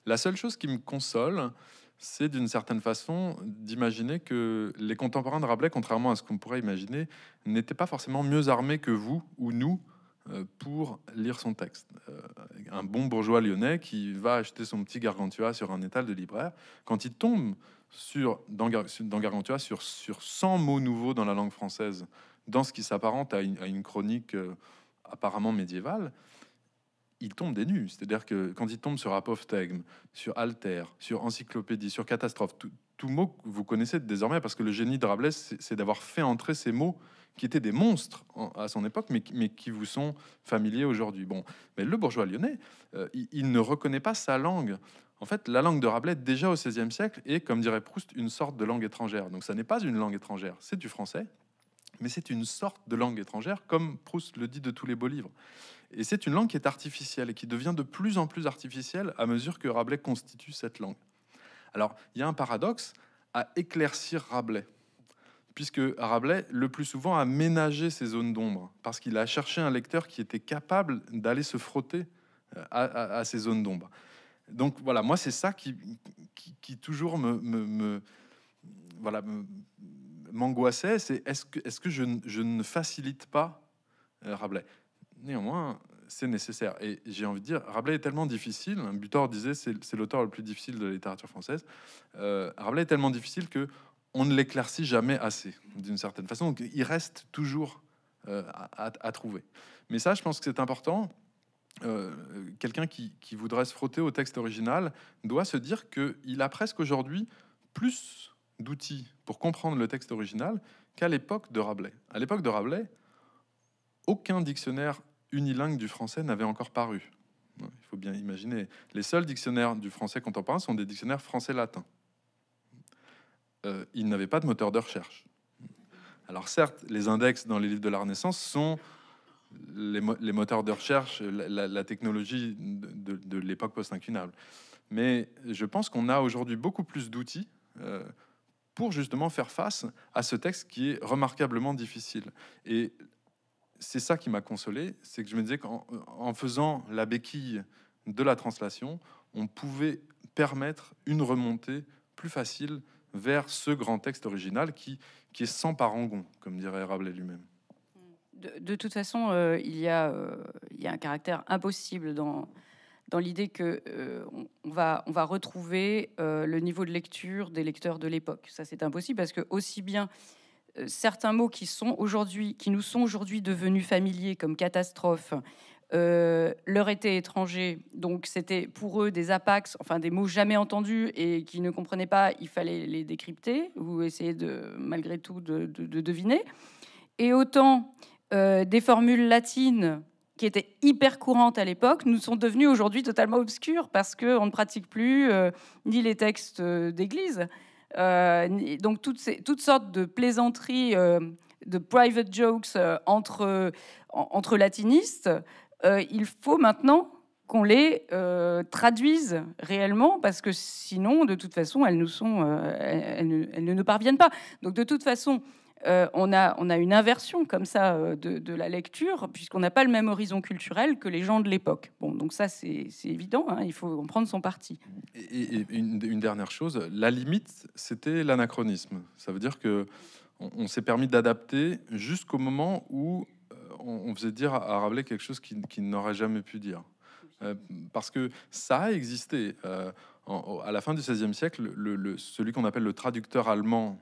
la seule chose qui me console, c'est d'une certaine façon d'imaginer que les contemporains de Rabelais, contrairement à ce qu'on pourrait imaginer, n'étaient pas forcément mieux armés que vous ou nous euh, pour lire son texte. Euh, un bon bourgeois lyonnais qui va acheter son petit gargantua sur un étal de libraire, quand il tombe dans, gargantua sur, 100 mots nouveaux dans la langue française, dans ce qui s'apparente à une, chronique euh, apparemment médiévale, il tombe des nues. C'est-à-dire que quand il tombe sur apophthegme, sur alter, sur encyclopédie, sur catastrophe, tout, mot que vous connaissez désormais, parce que le génie de Rabelais, c'est d'avoir fait entrer ces mots qui étaient des monstres à son époque, mais, qui vous sont familiers aujourd'hui. Bon, mais le bourgeois lyonnais, euh, il, il, ne reconnaît pas sa langue. En fait, la langue de Rabelais, déjà au XVIe siècle, est, comme dirait Proust, une sorte de langue étrangère. Donc, ça n'est pas une langue étrangère, c'est du français, mais c'est une sorte de langue étrangère, comme Proust le dit de tous les beaux livres. Et c'est une langue qui est artificielle et qui devient de plus en plus artificielle à mesure que Rabelais constitue cette langue. Alors, il y a un paradoxe à éclaircir Rabelais, puisque Rabelais, le plus souvent, a ménagé ses zones d'ombre, parce qu'il a cherché un lecteur qui était capable d'aller se frotter euh, à, ces zones d'ombre. Donc voilà, moi, c'est ça qui, qui, toujours me, voilà, me, m'angoissait, c'est est-ce que, est-ce que je, ne facilite pas euh, Rabelais Néanmoins, c'est nécessaire. Et j'ai envie de dire, Rabelais est tellement difficile, hein, Butor disait c'est, l'auteur le plus difficile de la littérature française, euh, Rabelais est tellement difficile que on ne l'éclaircit jamais assez, d'une certaine façon. il reste toujours euh, à, trouver. Mais ça, je pense que c'est important. quelqu'un qui, qui, voudrait se frotter au texte original doit se dire qu'il a presque aujourd'hui plus d'outils pour comprendre le texte original qu'à l'époque de Rabelais. À l'époque de Rabelais, aucun dictionnaire unilingue du français n'avait encore paru. Il faut bien imaginer. Les seuls dictionnaires du français contemporain sont des dictionnaires français-latin. Euh, ils n'avaient pas de moteur de recherche. Alors certes, les index dans les livres de la Renaissance sont les, moteurs de recherche, la, technologie de, l'époque post-inclinable. Mais je pense qu'on a aujourd'hui beaucoup plus d'outils euh, pour justement faire face à ce texte qui est remarquablement difficile. Et c'est ça qui m'a consolé, c'est que je me disais qu'en faisant la béquille de la translation, on pouvait permettre une remontée plus facile vers ce grand texte original qui, qui est sans parangon, comme dirait Rabelais lui-même. De, toute façon, euh, il, y a, euh, il y a un caractère impossible dans, dans l'idée que euh, on, va, on va retrouver euh, le niveau de lecture des lecteurs de l'époque. Ça, c'est impossible parce que aussi bien euh, certains mots qui sont aujourd'hui, qui nous sont aujourd'hui devenus familiers, comme catastrophe, leur étaient étrangers. Donc, c'était pour eux des apax, enfin des mots jamais entendus et qui ne comprenaient pas. Il fallait les décrypter ou essayer de, malgré tout, de deviner. Et autant des formules latines qui étaient hyper courantes à l'époque, nous sont devenues aujourd'hui totalement obscures parce qu'on ne pratique plus euh, ni les textes euh, d'église. Euh, donc toutes, ces, toutes sortes de plaisanteries, de private jokes entre, entre latinistes, il faut maintenant qu'on les traduise réellement parce que sinon, de toute façon, elles, nous sont, elles, ne, nous parviennent pas. Donc de toute façon, euh, on, a, une inversion comme ça euh, de, la lecture, puisqu'on n'a pas le même horizon culturel que les gens de l'époque. Bon, donc ça, c'est évident, hein, il faut en prendre son parti. Et, une, dernière chose, la limite, c'était l'anachronisme. Ça veut dire que on, s'est permis d'adapter jusqu'au moment où euh, on, faisait dire à Rabelais quelque chose qu'il qui n'aurait jamais pu dire. parce que ça a existé. à la fin du XVIe siècle, celui qu'on appelle le traducteur allemand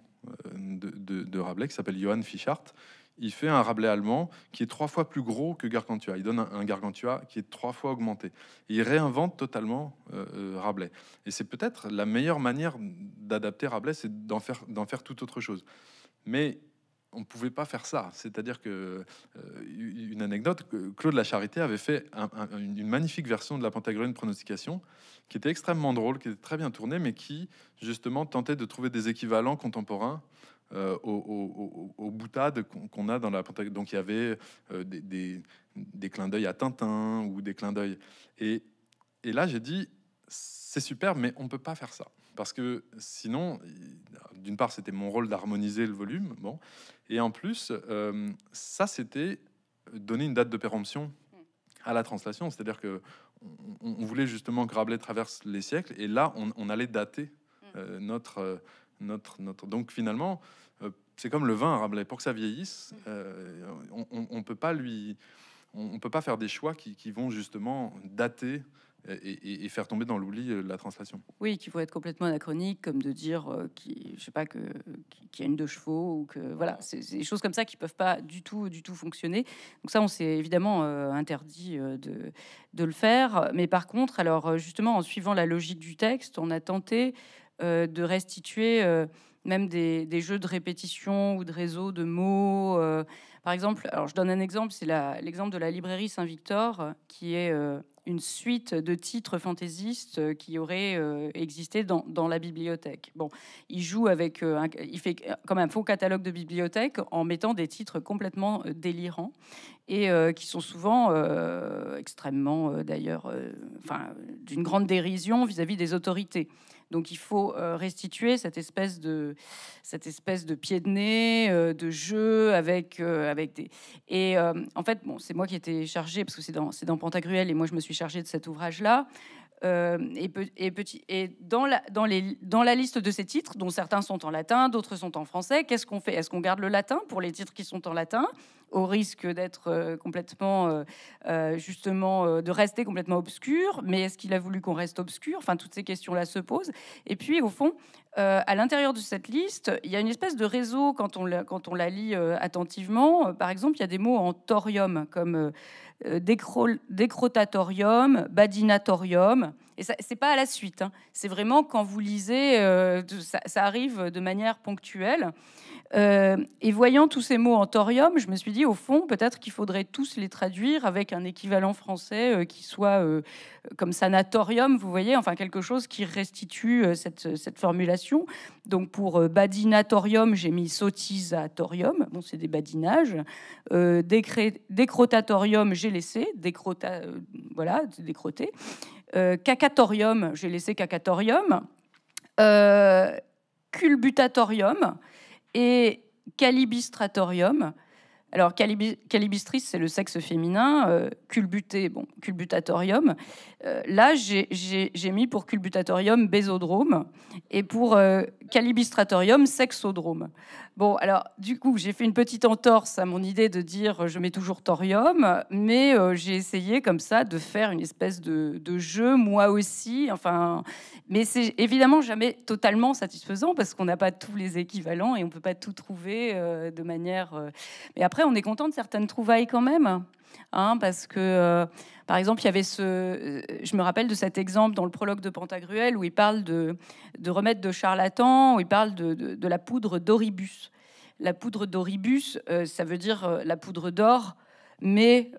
euh, de, Rabelais qui s'appelle Johann Fischart Il fait un Rabelais allemand qui est trois fois plus gros que Gargantua. Il donne un, Gargantua qui est trois fois augmenté. il réinvente totalement euh, euh, Rabelais. Et c'est peut-être la meilleure manière d'adapter Rabelais, c'est d'en faire, d'en faire toute autre chose. Mais on ne pouvait pas faire ça. C'est-à-dire que, euh, une anecdote, Claude La Charité avait fait une magnifique version de la de pronostication, qui était extrêmement drôle, qui était très bien tournée, mais qui, justement, tentait de trouver des équivalents contemporains euh, aux, boutades qu'on a dans la Pentagone. Donc, il y avait euh, des, clins d'œil à Tintin ou des clins d'œil. Et, et là, j'ai dit, c'est super, mais on ne peut pas faire ça. Parce que sinon, d'une part, c'était mon rôle d'harmoniser le volume. Bon. Et en plus, euh, ça, c'était donner une date de péremption à la translation. C'est-à-dire que on, voulait justement que Rabelais traverse les siècles. Et là, on, allait dater mm. euh, notre, euh, notre, notre. Donc finalement, c'est comme le vin à hein, Rabelais. Pour que ça vieillisse, mm. on ne peut pas lui. On, on peut pas faire des choix qui vont justement dater et, faire tomber dans l'oubli euh, la translation. Oui, qui faut être complètement anachronique, comme de dire euh, qu'il y je sais pas que a une deux chevaux ou que voilà, c'est des choses comme ça qui peuvent pas du tout du tout fonctionner. Donc ça, on s'est évidemment euh, interdit de de le faire. Mais par contre, alors justement, en suivant la logique du texte, on a tenté de restituer même des, jeux de répétition ou de réseau de mots. par exemple, alors je donne un exemple, c'est l'exemple de la librairie Saint-Victor, qui est une suite de titres fantaisistes euh, qui auraient euh, existé dans, la bibliothèque. Bon, il joue avec, euh, il fait comme un faux catalogue de bibliothèque en mettant des titres complètement délirants et qui sont souvent extrêmement, d'ailleurs, d'une grande dérision vis à -vis des autorités. Donc il faut euh, restituer cette espèce de, cette espèce de pied de nez, euh, de jeu avec, euh, avec des. Et en fait, bon, c'est moi qui étais chargée, parce que c'est dans, dans Pantagruel, et moi je me suis chargée de cet ouvrage-là. Euh, et, petit, et dans, la, dans, dans la liste de ces titres, dont certains sont en latin, d'autres sont en français, qu'est-ce qu'on fait Est-ce qu'on garde le latin pour les titres qui sont en latin, au risque d'être euh, complètement, euh, justement, de rester complètement obscur Mais est-ce qu'il a voulu qu'on reste obscur Enfin, toutes ces questions-là se posent. Et puis, au fond, à l'intérieur de cette liste, il y a une espèce de réseau quand on la, quand on la lit attentivement. par exemple, il y a des mots en thorium, comme euh, décrotatorium, badinatorium, et ce n'est pas à la suite, hein. c'est vraiment quand vous lisez, euh, ça, arrive de manière ponctuelle. Euh, et voyant tous ces mots en thorium, je me suis dit, au fond, peut-être qu'il faudrait tous les traduire avec un équivalent français euh, qui soit comme sanatorium, vous voyez, enfin quelque chose qui restitue cette, formulation. Donc pour badinatorium, j'ai mis sotisatorium, bon, c'est des badinages. décrotatorium, j'ai laissé, décrota, voilà, décroté. Euh, cacatorium, j'ai laissé cacatorium, euh, culbutatorium et calibistratorium. Alors, calibistris, c'est le sexe féminin, euh, culbuté, bon, culbutatorium. Euh, là, j'ai mis pour culbutatorium bésodrome et pour euh, sexodrome. Bon, alors, du coup, j'ai fait une petite entorse à mon idée de dire euh, je mets toujours thorium, mais euh, j'ai essayé comme ça de faire une espèce de, de jeu, moi aussi. Enfin, mais c'est évidemment jamais totalement satisfaisant parce qu'on n'a pas tous les équivalents et on ne peut pas tout trouver de manière. Mais après, on est content de certaines trouvailles quand même. Hein, parce que, euh, par exemple, il y avait ce. Euh, je me rappelle de cet exemple dans le prologue de Pantagruel où il parle de, remède de charlatan, où il parle de, la poudre d'oribus. La poudre d'oribus, euh, ça veut dire la poudre d'or, mais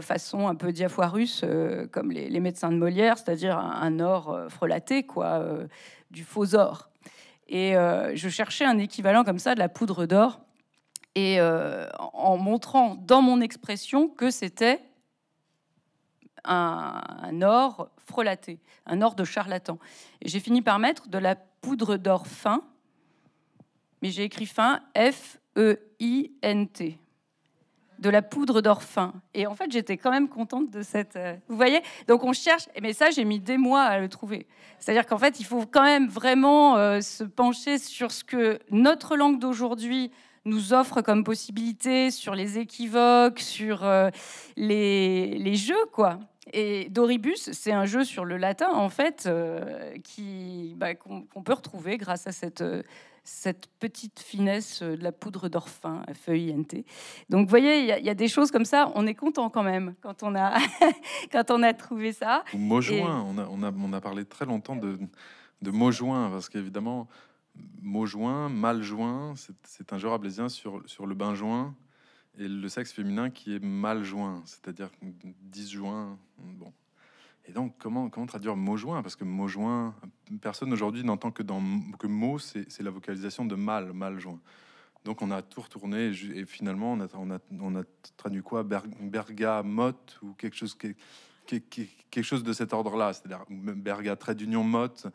façon un peu russe comme les, médecins de Molière, c'est-à-dire un, un, or frelaté, quoi, du faux or. Et je cherchais un équivalent comme ça de la poudre d'or et euh, en montrant dans mon expression que c'était un, or frelaté, un or de charlatan. J'ai fini par mettre de la poudre d'or fin, mais j'ai écrit fin F-E-I-N-T. De la poudre d'or fin. Et en fait, j'étais quand même contente de cette. Euh, vous voyez Donc, on cherche. Mais ça, j'ai mis des mois à le trouver. C'est-à-dire qu'en fait, il faut quand même vraiment euh, se pencher sur ce que notre langue d'aujourd'hui nous offre comme possibilité sur les équivoques, sur euh, les, les, jeux, quoi. Et Doribus, c'est un jeu sur le latin, en fait, euh, qui bah, qu'on peut retrouver grâce à cette, euh, cette petite finesse de la poudre d'orphin à feuille NT. Donc, vous voyez, il y, a des choses comme ça. On est content quand même quand on a, quand on a trouvé ça. mot on, a, on, a, on, a, parlé très longtemps de, de mot joint, parce qu'évidemment, mot joint, mal joint, c'est un genre ablésien sur, sur le bain joint et le sexe féminin qui est mal joint, c'est-à-dire disjoint. Bon. Et donc, comment, comment traduire mot joint Parce que mot joint, personne aujourd'hui n'entend que dans que mot, c'est la vocalisation de mal, mal joint. Donc, on a tout retourné et, finalement, on a, on a, traduit quoi Berga, motte, ou quelque chose, quelque chose de cet ordre-là, c'est-à-dire Berga, trait d'union motte.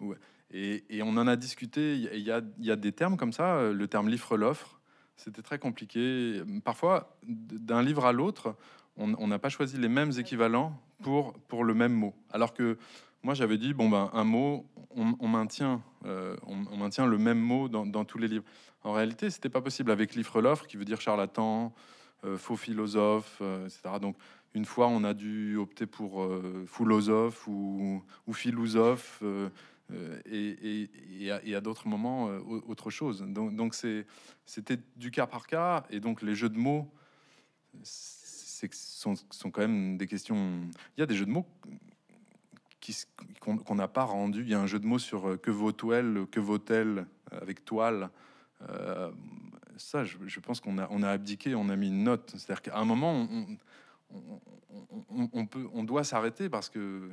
Ou, et, on en a discuté, il y a, des termes comme ça, euh, le terme livre-l'offre, c'était très compliqué. Parfois, d'un livre à l'autre, on n'a pas choisi les mêmes équivalents pour, pour le même mot. Alors que moi, j'avais dit, bon, ben, un mot, on, maintient, euh, on, maintient le même mot dans, dans tous les livres. En réalité, c'était pas possible avec livre l'offre, qui veut dire charlatan, euh, faux philosophe, etc. Donc, une fois, on a dû opter pour philosophe ou, ou philosophe. Euh, et, à, d'autres moments, euh, autre chose. Donc, c'était du cas par cas, et donc les jeux de mots sont, sont quand même des questions. Il y a des jeux de mots qu'on n'a pas rendu. Il y a un jeu de mots sur euh, que vaut-elle, que vaut-elle avec toile. ça, je, pense qu'on a, on a abdiqué, on a mis une note. C'est-à-dire qu'à un moment, on, on, peut, on doit s'arrêter parce que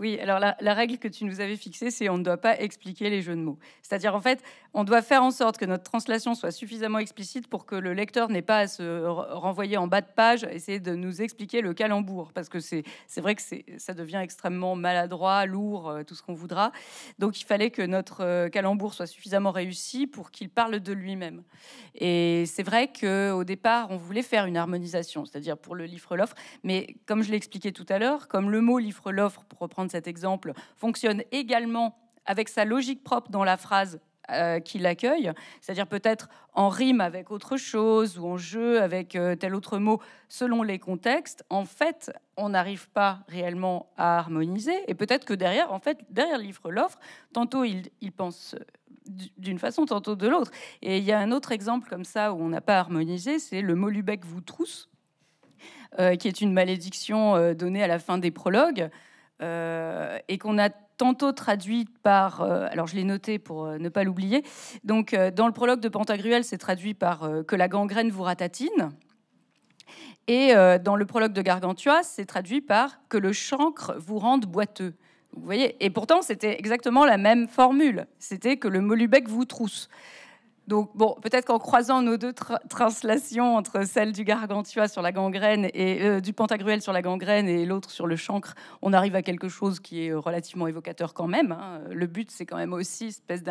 oui, alors la, règle que tu nous avais fixée, c'est on ne doit pas expliquer les jeux de mots. C'est-à-dire, en fait, on doit faire en sorte que notre translation soit suffisamment explicite pour que le lecteur n'ait pas à se renvoyer en bas de page, essayer de nous expliquer le calembour, parce que c'est vrai que ça devient extrêmement maladroit, lourd, euh, tout ce qu'on voudra. Donc, il fallait que notre euh, calembour soit suffisamment réussi pour qu'il parle de lui-même. Et c'est vrai qu'au départ, on voulait faire une harmonisation, c'est-à-dire pour le livre l'offre, mais comme je l'expliquais tout à l'heure, comme le mot livre l'offre, pour reprendre cet exemple, fonctionne également avec sa logique propre dans la phrase euh, qui l'accueille, c'est-à-dire peut-être en rime avec autre chose ou en jeu avec euh, tel autre mot selon les contextes, en fait, on n'arrive pas réellement à harmoniser et peut-être que derrière, en fait, derrière le livre l'offre, tantôt il, pense euh, d'une façon, tantôt de l'autre. Et il y a un autre exemple comme ça où on n'a pas harmonisé, c'est le mot lubec vous trousse, qui est une malédiction donnée à la fin des prologues. Euh, et qu'on a tantôt traduit par, euh, alors je l'ai noté pour euh, ne pas l'oublier, donc dans le prologue de Pantagruel, c'est traduit par Que la gangrène vous ratatine. Et dans le prologue de Gargantua, c'est traduit par Que le chancre vous rende boiteux. Vous voyez Et pourtant, c'était exactement la même formule. C'était que le Molubec vous trousse. Donc, bon, peut-être qu'en croisant nos deux translations entre celle du Gargantua sur la gangrène et euh, du Pantagruel sur la gangrène et l'autre sur le chancre, on arrive à quelque chose qui est euh, relativement évocateur quand même. Hein. Le but, c'est quand même aussi une espèce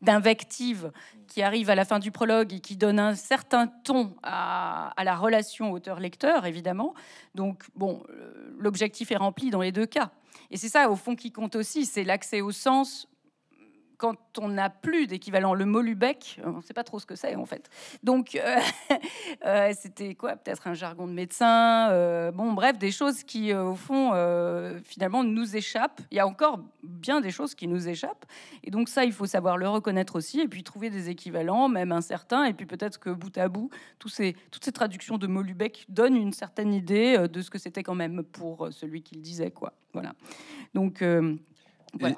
d'invective qui arrive à la fin du prologue et qui donne un certain ton à, à la relation auteur-lecteur, évidemment. Donc, bon, l'objectif est rempli dans les deux cas. Et c'est ça, au fond, qui compte aussi, c'est l'accès au sens quand on n'a plus d'équivalent, le mot « Molubec, euh, on ne sait pas trop ce que c'est en fait. Donc, euh, euh, c'était quoi Peut-être un jargon de médecin. bon, bref, des choses qui, au fond, finalement, nous échappent. Il y a encore bien des choses qui nous échappent. Et donc, ça, il faut savoir le reconnaître aussi et puis trouver des équivalents, même incertains. Et puis, peut-être que bout à bout, tous ces, toutes ces traductions de Molubec donnent une certaine idée de ce que c'était quand même pour celui qui le disait, quoi. Voilà. Donc,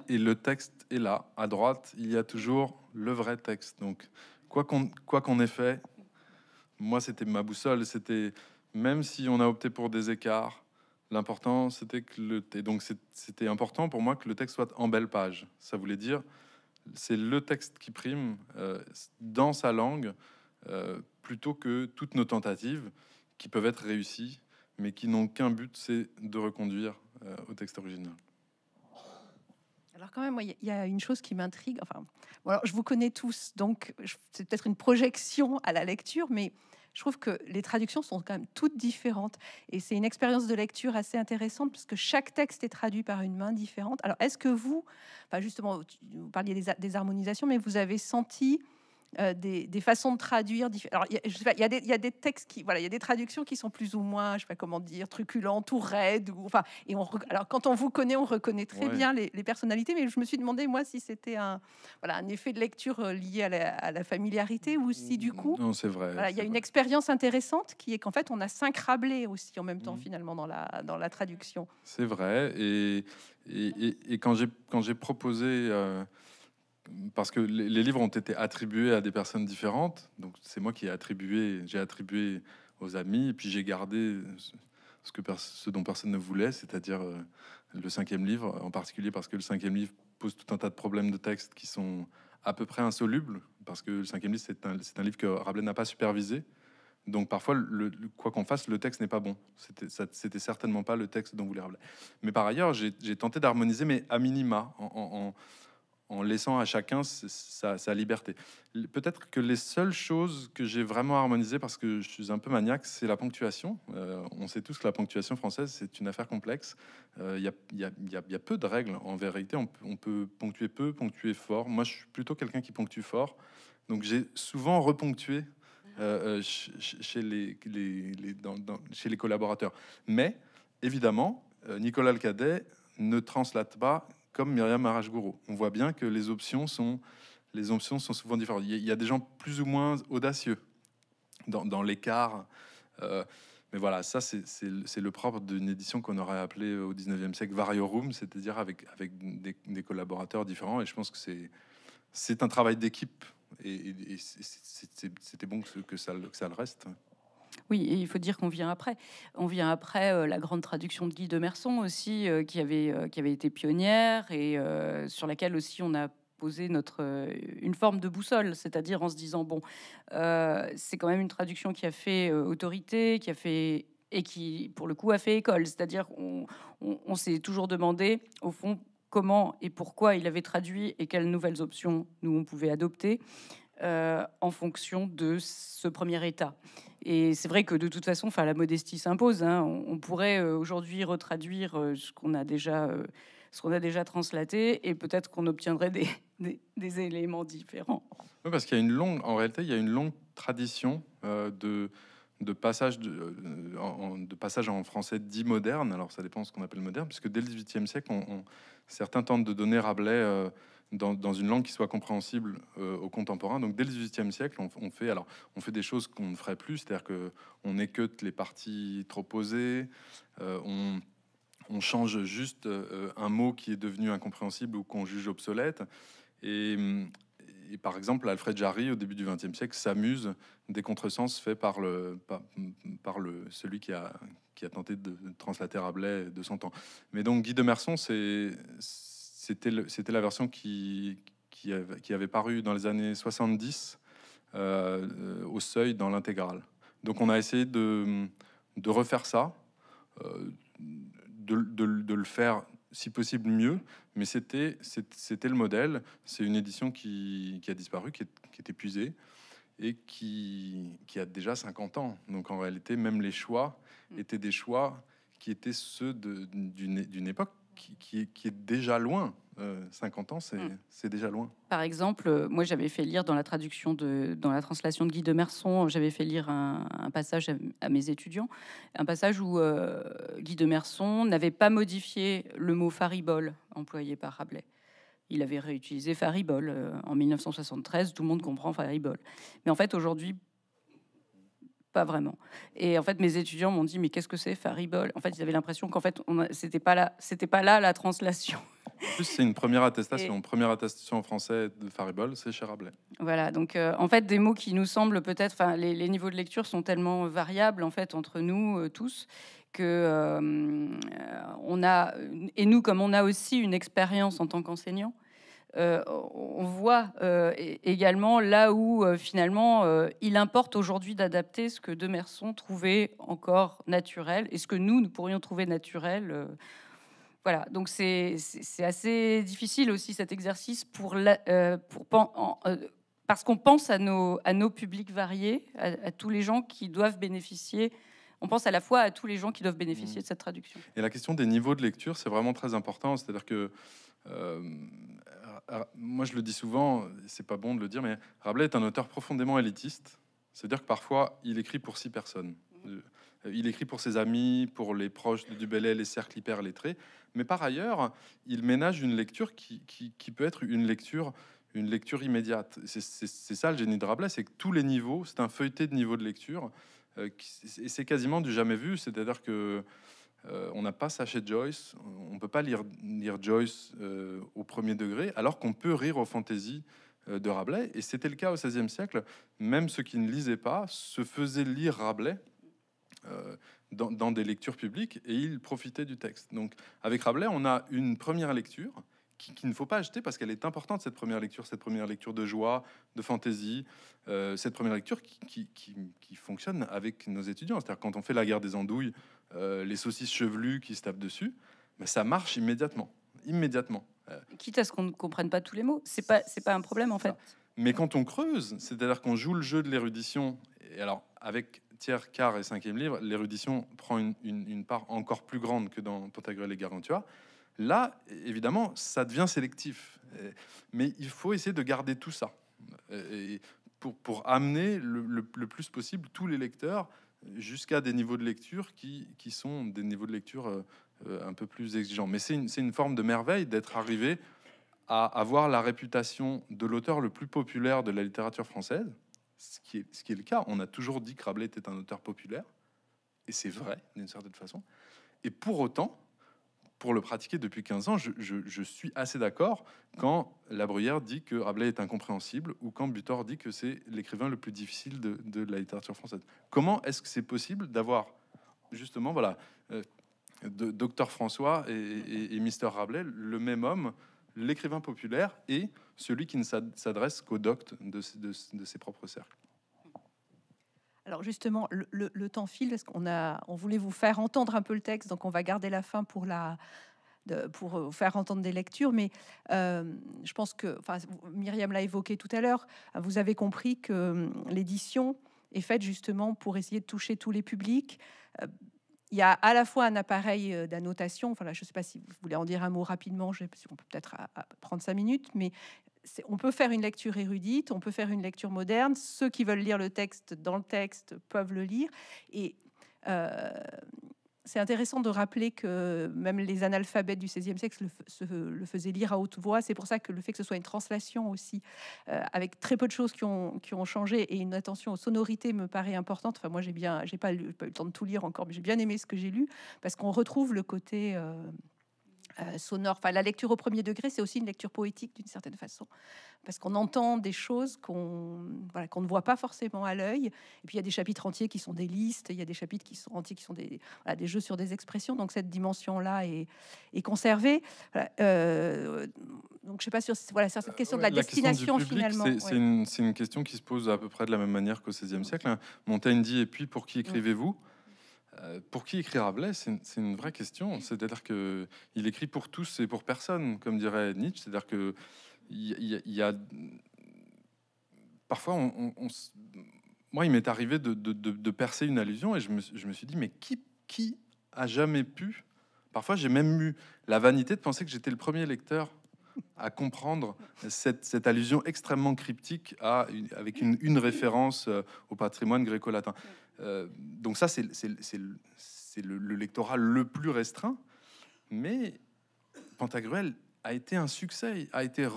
et, le texte est là. À droite, il y a toujours le vrai texte. Donc, quoi qu'on ait fait, moi, c'était ma boussole. C'était même si on a opté pour des écarts, l'important, c'était que le. donc, c'était important pour moi que le texte soit en belle page. Ça voulait dire, c'est le texte qui prime euh, dans sa langue euh, plutôt que toutes nos tentatives qui peuvent être réussies, mais qui n'ont qu'un but, c'est de reconduire euh, au texte original. Alors quand même, il y a une chose qui m'intrigue. Enfin, je vous connais tous, donc c'est peut-être une projection à la lecture, mais je trouve que les traductions sont quand même toutes différentes. Et c'est une expérience de lecture assez intéressante puisque chaque texte est traduit par une main différente. Alors, est-ce que vous, enfin justement, vous parliez des, harmonisations, mais vous avez senti euh, des, des, façons de traduire. Alors, il y, y, y, a des textes qui, voilà, il y a des traductions qui sont plus ou moins, je sais pas comment dire, truculentes ou raides. Ou, enfin, et on, alors, quand on vous connaît, on reconnaît très bien les, personnalités, mais je me suis demandé, moi, si c'était un, voilà, un effet de lecture euh, lié à la, familiarité ou si, du coup, non, c'est vrai. il y a une expérience intéressante qui est qu'en fait, on a cinq aussi en même temps, mmh. finalement, dans la, dans la traduction. C'est vrai. Et, et, et, j'ai quand j'ai proposé. Euh, parce que les livres ont été attribués à des personnes différentes. Donc c'est moi qui ai attribué, j'ai attribué aux amis, et puis j'ai gardé ce, que dont personne ne voulait, c'est-à-dire euh, le cinquième livre, en particulier parce que le cinquième livre pose tout un tas de problèmes de texte qui sont à peu près insolubles, parce que le cinquième livre, c'est un, livre que Rabelais n'a pas supervisé. Donc parfois, le, quoi qu'on fasse, le texte n'est pas bon. C'était certainement pas le texte dont voulait Rabelais. Mais par ailleurs, j'ai tenté d'harmoniser, mais à minima, en en laissant à chacun sa, liberté. Peut-être que les seules choses que j'ai vraiment harmonisées, parce que je suis un peu maniaque, c'est la ponctuation. Euh, on sait tous que la ponctuation française, c'est une affaire complexe. Il euh, y, a peu de règles. En vérité, on, peut ponctuer peu, ponctuer fort. Moi, je suis plutôt quelqu'un qui ponctue fort. Donc, j'ai souvent reponctué euh, chez, les, chez les collaborateurs. Mais, évidemment, Nicolas Alcadet ne translate pas comme Myriam Arashgourou. On voit bien que les options sont, les options sont souvent différentes. Il y a des gens plus ou moins audacieux dans, l'écart. Euh, mais voilà, ça, c'est le propre d'une édition qu'on aurait appelée au 19e siècle room c'est-à-dire avec, avec des, collaborateurs différents. Et je pense que c'est un travail d'équipe. Et, c'était bon que ça le reste. Oui, il faut dire qu'on vient après. On vient après euh, la grande traduction de Guy de Merson aussi, euh, euh, qui, avait, été pionnière et sur laquelle aussi on a posé notre, une forme de boussole, c'est-à-dire en se disant, bon, c'est quand même une traduction qui a fait autorité, qui a fait et qui, pour le coup, a fait école. C'est-à-dire on, s'est toujours demandé, au fond, comment et pourquoi il avait traduit et quelles nouvelles options nous, on pouvait adopter en fonction de ce premier état. Et c'est vrai que de toute façon, enfin, la modestie s'impose. Hein. On, pourrait euh, aujourd'hui retraduire euh, ce qu'on a déjà, euh, ce qu'on a déjà translaté, et peut-être qu'on obtiendrait des, des, éléments différents. parce qu'il y a une longue, en réalité, il y a une longue tradition de de passage, de, en, passage en français dit moderne, alors ça dépend de ce qu'on appelle moderne, puisque dès le XVIIIe siècle, on, certains tentent de donner Rabelais dans, une langue qui soit compréhensible euh, aux contemporains. Donc dès le XVIIIe siècle, on, fait alors on fait des choses qu'on ne ferait plus, c'est-à-dire que on les parties trop posées, euh, on, change juste euh, un mot qui est devenu incompréhensible ou qu'on juge obsolète. Et, par exemple, Alfred Jarry, au début du XXe siècle, s'amuse des contresens faits par le par, le celui qui a qui a tenté de translater Rabelais de son temps. Mais donc Guy de Merson, c'est c'était la version qui, avait, paru dans les années 70 euh, euh, au seuil dans l'intégrale. Donc on a essayé de, refaire ça, euh, de, le faire si possible mieux, mais c'était le modèle. C'est une édition qui, a disparu, qui est, épuisée et qui, qui, a déjà 50 ans. Donc en réalité, même les choix mm. étaient des choix qui étaient ceux d'une époque qui, est déjà loin. 50 euh, ans, mm. c'est déjà loin. Par exemple, euh, moi j'avais fait lire dans la traduction de, dans la translation de Guy de Merson, j'avais fait lire un, passage à, mes étudiants, un passage où euh, Guy de Merson n'avait pas modifié le mot faribole employé par Rabelais. Il avait réutilisé faribole en 1973, tout le monde comprend faribole. Mais en fait aujourd'hui, pas vraiment. Et en fait, mes étudiants m'ont dit, mais qu'est-ce que c'est Faribol En fait, ils avaient l'impression qu'en fait, c'était pas là, c'était pas là la translation. En c'est une première attestation, première attestation en français de Faribol, c'est chez Rabelais. Voilà, donc euh, en fait, des mots qui nous semblent peut-être, enfin, les, niveaux de lecture sont tellement variables en fait entre nous euh, tous que euh, on a, et nous, comme on a aussi une expérience en tant qu'enseignant, euh, on voit euh, également là où euh, finalement il importe aujourd'hui d'adapter ce que Demerson trouvait encore naturel et ce que nous, nous pourrions trouver naturel. voilà, donc c'est assez difficile aussi cet exercice pour, la, pour parce qu'on pense à nos, à nos publics variés, à, tous les gens qui doivent bénéficier on pense à la fois à tous les gens qui doivent bénéficier mmh. de cette traduction. Et la question des niveaux de lecture, c'est vraiment très important. C'est-à-dire que ah, ah, moi je le dis souvent, c'est pas bon de le dire, mais Rabelais est un auteur profondément élitiste. C'est-à-dire que parfois, il écrit pour six personnes. Euh, il écrit pour ses amis, pour les proches de Dubélé, les cercles hyper lettrés. Mais par ailleurs, il ménage une lecture qui, peut être une lecture, une lecture immédiate. C'est ça le génie de Rabelais, c'est que tous les niveaux, c'est un feuilleté de niveaux de lecture. et euh, c'est quasiment du jamais vu. C'est-à-dire que euh, on n'a pas Sachet Joyce, on ne peut pas lire, Joyce euh, au premier degré, alors qu'on peut rire aux fantaisies euh, de Rabelais. Et c'était le cas au XVIe siècle. Même ceux qui ne lisaient pas se faisaient lire Rabelais dans, des lectures publiques et ils profitaient du texte. Donc avec Rabelais, on a une première lecture qu'il ne faut pas acheter parce qu'elle est importante, cette première lecture, cette première lecture de joie, de fantaisie, cette première lecture qui, qui, fonctionne avec nos étudiants. C'est-à-dire quand on fait la guerre des andouilles euh, les saucisses chevelues qui se tapent dessus, mais ça marche immédiatement, immédiatement. Euh, Quitte à ce qu'on ne comprenne pas tous les mots, c'est pas pas un problème en fait. Mais quand on creuse, c'est-à-dire qu'on joue le jeu de l'érudition, et alors avec tiers, quart et cinquième livre, l'érudition prend une, part encore plus grande que dans Pantagruel et Gargantua. Là, évidemment, ça devient sélectif. Mais il faut essayer de garder tout ça euh, et pour, amener le, plus possible tous les lecteurs jusqu'à des niveaux de lecture qui, sont des niveaux de lecture euh, euh, un peu plus exigeants. Mais c'est une, forme de merveille d'être arrivé à avoir la réputation de l'auteur le plus populaire de la littérature française, ce qui est, ce qui est le cas. On a toujours dit que Rabelais était un auteur populaire, et c'est vrai d'une certaine façon. Et pour autant, pour le pratiquer depuis 15 ans, je, suis assez d'accord quand La Bruyère dit que Rabelais est incompréhensible ou quand Butor dit que c'est l'écrivain le plus difficile de, la littérature française. Comment est-ce que c'est possible d'avoir, justement, voilà, euh, de, Docteur François et, et, Mister Rabelais, le même homme, l'écrivain populaire et celui qui ne s'adresse qu'aux doctes de ses propres cercles alors justement, le, temps file parce qu'on a, on voulait vous faire entendre un peu le texte, donc on va garder la fin pour la, pour euh, faire entendre des lectures, mais euh, je pense que, enfin, Myriam l'a évoqué tout à l'heure, vous avez compris que hum, l'édition est faite justement pour essayer de toucher tous les publics. Euh, il y a à la fois un appareil d'annotation, enfin je ne sais pas si vous voulez en dire un mot rapidement, je on peut peut-être prendre cinq minutes, mais on peut faire une lecture érudite, on peut faire une lecture moderne. Ceux qui veulent lire le texte dans le texte peuvent le lire. Et euh, c'est intéressant de rappeler que même les analphabètes du XVIe siècle le, faisaient lire à haute voix. C'est pour ça que le fait que ce soit une translation aussi, euh, avec très peu de choses qui ont, changé et une attention aux sonorités me paraît importante. Enfin, moi, j'ai bien, j'ai pas, eu le temps de tout lire encore, mais j'ai bien aimé ce que j'ai lu parce qu'on retrouve le côté euh, euh, sonore. Enfin, la lecture au premier degré, c'est aussi une lecture poétique d'une certaine façon, parce qu'on entend des choses qu'on qu'on ne voit pas forcément à l'œil. Et puis il y a des chapitres entiers qui sont des listes, il y a des chapitres qui sont entiers qui sont des, des jeux sur des expressions. Donc cette dimension-là est, conservée. Euh, donc je sais pas sur voilà sur cette question de la, euh, destination finalement. C'est une, une, question qui se pose à peu près de la même manière qu'au XVIe siècle. Hein. Montaigne dit et puis pour qui écrivez-vous euh, pour qui écrit Rabelais C'est une, vraie question. C'est-à-dire qu'il écrit pour tous et pour personne, comme dirait Nietzsche. C'est-à-dire que a parfois, moi, il m'est arrivé de, percer une allusion et je me, suis dit, mais qui, a jamais pu Parfois, j'ai même eu la vanité de penser que j'étais le premier lecteur à comprendre cette, allusion extrêmement cryptique avec une, une référence euh, au patrimoine gréco-latin. Euh, donc ça, c'est le, le, lectorat le plus restreint. Mais Pantagruel a été un succès, a été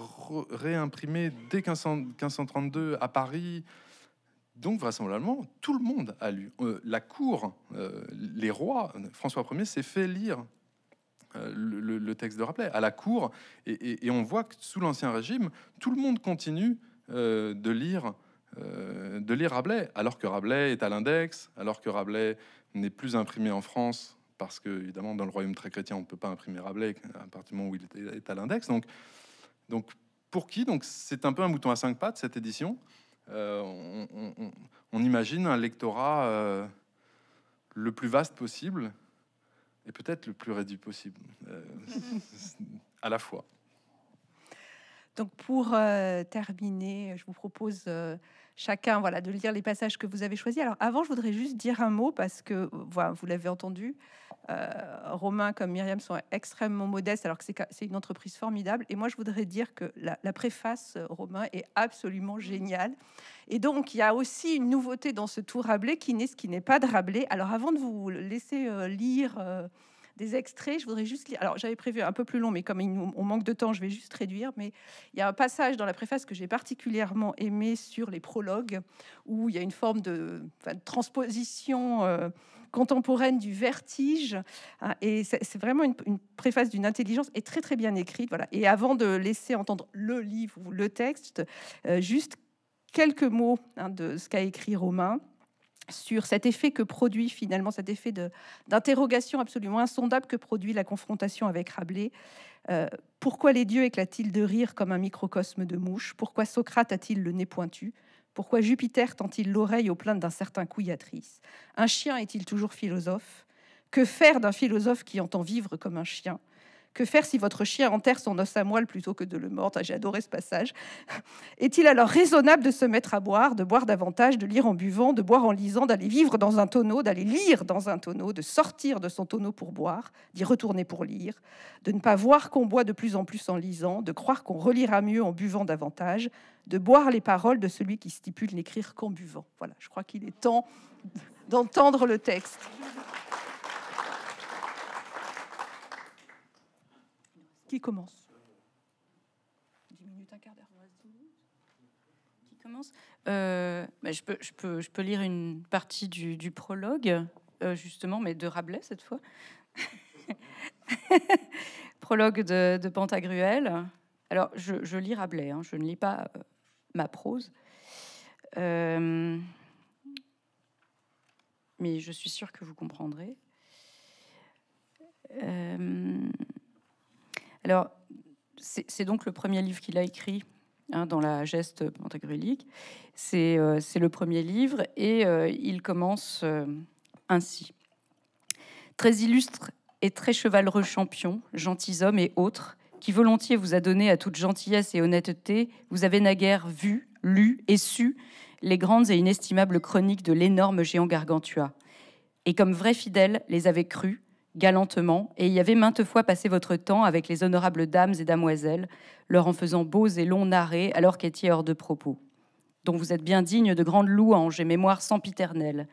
réimprimé dès 1532 à Paris. Donc vraisemblablement, tout le monde a lu. Euh, la cour, euh, les rois, François Ier s'est fait lire le, texte de Rabelais à la cour, et on voit que sous l'Ancien Régime, tout le monde continue de lire euh, de lire Rabelais, alors que Rabelais est à l'index, alors que Rabelais n'est plus imprimé en France, parce que, évidemment, dans le royaume très chrétien, on ne peut pas imprimer Rabelais à partir du moment où il est à l'index. Donc, pour qui Donc, c'est un peu un bouton à cinq pattes, cette édition. Euh, on, imagine un lectorat euh, le plus vaste possible et peut-être le plus réduit possible, à la fois. Donc pour euh, terminer, je vous propose euh, chacun voilà de lire les passages que vous avez choisis. Alors avant, je voudrais juste dire un mot parce que euh, voilà, vous l'avez entendu, Romain comme Myriam sont extrêmement modestes alors que c'est une entreprise formidable. Et moi, je voudrais dire que la, préface Romain est absolument géniale. Et donc il y a aussi une nouveauté dans ce tout Rabelais qui n'est ce qui n'est pas de Rabelais. Alors avant de vous laisser lire des extraits. Je voudrais juste lire. Alors, j'avais prévu un peu plus long, mais comme on manque de temps, je vais juste réduire. Mais il y a un passage dans la préface que j'ai particulièrement aimé sur les prologues, où il y a une forme de, transposition euh, contemporaine du vertige. Hein, et c'est vraiment une, préface d'une intelligence et très, très bien écrite. Voilà. Et avant de laisser entendre le livre ou le texte, euh, juste quelques mots hein, de ce qu'a écrit Romain sur cet effet que produit finalement, cet effet d'interrogation absolument insondable que produit la confrontation avec Rabelais. Euh, pourquoi les dieux éclatent-ils de rire comme un microcosme de mouche Pourquoi Socrate a-t-il le nez pointu Pourquoi Jupiter tend-il l'oreille aux plaintes d'un certain couillatrice Un chien est-il toujours philosophe Que faire d'un philosophe qui entend vivre comme un chien que faire si votre chien enterre son os à moelle plutôt que de le mordre ah, J'ai adoré ce passage. Est-il alors raisonnable de se mettre à boire, de boire davantage, de lire en buvant, de boire en lisant, d'aller vivre dans un tonneau, d'aller lire dans un tonneau, de sortir de son tonneau pour boire, d'y retourner pour lire, de ne pas voir qu'on boit de plus en plus en lisant, de croire qu'on relira mieux en buvant davantage, de boire les paroles de celui qui stipule n'écrire qu'en buvant. Voilà, je crois qu'il est temps d'entendre le texte. Qui commence 10 minutes, un quart d'heure. Qui commence euh, bah, je, peux, je, peux, je peux lire une partie du, prologue, euh, justement, mais de Rabelais cette fois. prologue de, de, Pantagruel. Alors, je, lis Rabelais, hein, je ne lis pas euh, ma prose. Euh, mais je suis sûre que vous comprendrez. Euh, alors, c'est donc le premier livre qu'il a écrit hein, dans la geste pantagruélique. Euh, c'est le premier livre et euh, il commence euh, ainsi. Très illustre et très chevalereux champion, gentilshommes et autres, qui volontiers vous a donné à toute gentillesse et honnêteté, vous avez naguère vu, lu et su les grandes et inestimables chroniques de l'énorme géant Gargantua. Et comme vrais fidèles les avez crues, galantement, et y avait maintes fois passé votre temps avec les honorables dames et damoiselles, leur en faisant beaux et longs narrés alors qu'étiez hors de propos, dont vous êtes bien digne de grandes louanges et mémoires sempiternelles.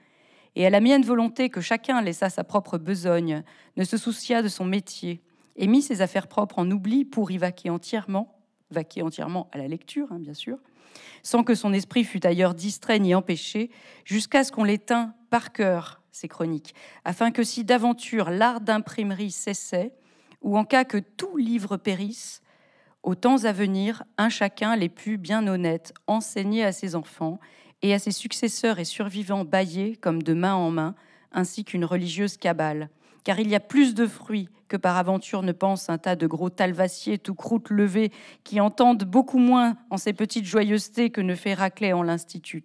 Et à la mienne volonté que chacun laissât sa propre besogne, ne se soucia de son métier, et mit ses affaires propres en oubli pour y vaquer entièrement, vaquer entièrement à la lecture, hein, bien sûr, sans que son esprit fût ailleurs distrait ni empêché, jusqu'à ce qu'on l'éteint par cœur ces chroniques, afin que si d'aventure l'art d'imprimerie cessait, ou en cas que tout livre périsse, aux temps à venir, un chacun les pu bien honnête enseigner à ses enfants et à ses successeurs et survivants baillés comme de main en main, ainsi qu'une religieuse cabale. Car il y a plus de fruits que par aventure ne pense un tas de gros talvassiers tout croûte levé qui entendent beaucoup moins en ces petites joyeusetés que ne fait racler en l'Institut.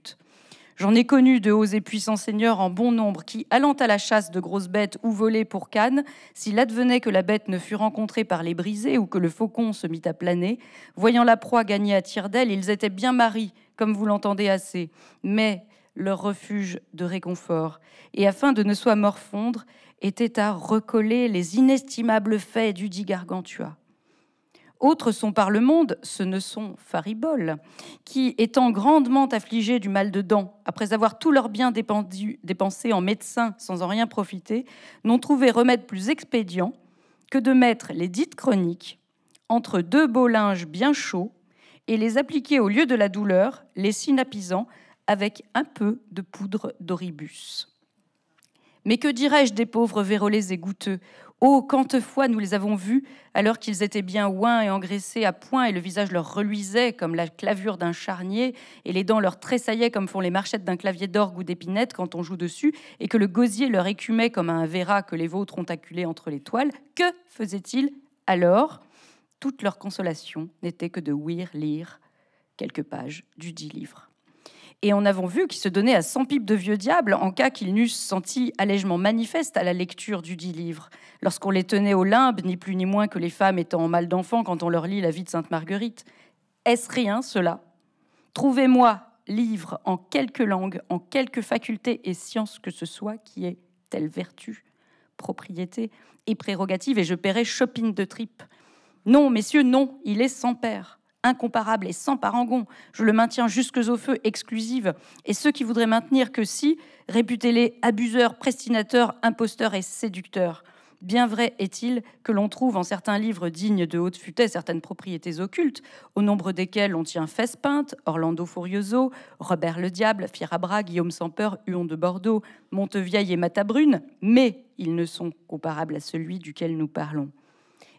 J'en ai connu de hauts et puissants seigneurs en bon nombre qui, allant à la chasse de grosses bêtes ou volées pour Cannes, s'il advenait que la bête ne fût rencontrée par les brisés ou que le faucon se mit à planer, voyant la proie gagner à tire d'aile, ils étaient bien maris, comme vous l'entendez assez, mais leur refuge de réconfort, et afin de ne soit morfondre, était à recoller les inestimables faits du Gargantua. Autres sont par le monde, ce ne sont Faribol, qui, étant grandement affligés du mal de dents, après avoir tout leur bien dépensé en médecins sans en rien profiter, n'ont trouvé remède plus expédient que de mettre les dites chroniques entre deux beaux linges bien chauds et les appliquer au lieu de la douleur, les synapisant avec un peu de poudre d'oribus. Mais que dirais-je des pauvres vérolés et goûteux, Oh, quantes fois nous les avons vus, alors qu'ils étaient bien oints et engraissés à point, et le visage leur reluisait comme la clavure d'un charnier, et les dents leur tressaillaient comme font les marchettes d'un clavier d'orgue ou d'épinette quand on joue dessus, et que le gosier leur écumait comme un verra que les vôtres ont acculé entre les toiles, que faisaient-ils alors Toute leur consolation n'était que de ouïr lire quelques pages du dit livre et en avons vu qui se donnaient à cent pipes de vieux diables en cas qu'ils n'eussent senti allègement manifeste à la lecture du dit livre, lorsqu'on les tenait au limbe, ni plus ni moins que les femmes étant en mal d'enfant quand on leur lit la vie de Sainte Marguerite. Est-ce rien, cela Trouvez-moi livre en quelque langue, en quelque faculté et science que ce soit qui ait telle vertu, propriété et prérogative, et je paierai shopping de tripes. Non, messieurs, non, il est sans père incomparable et sans parangon. Je le maintiens jusque au feu, exclusive. Et ceux qui voudraient maintenir que si, réputez-les abuseurs, prestinateurs, imposteurs et séducteurs. Bien vrai est-il que l'on trouve en certains livres dignes de haute futaie certaines propriétés occultes, au nombre desquelles on tient Fespinte, Orlando Furioso, Robert le Diable, Fierabra, Guillaume sans Huon de Bordeaux, Montevieille et Matabrune, mais ils ne sont comparables à celui duquel nous parlons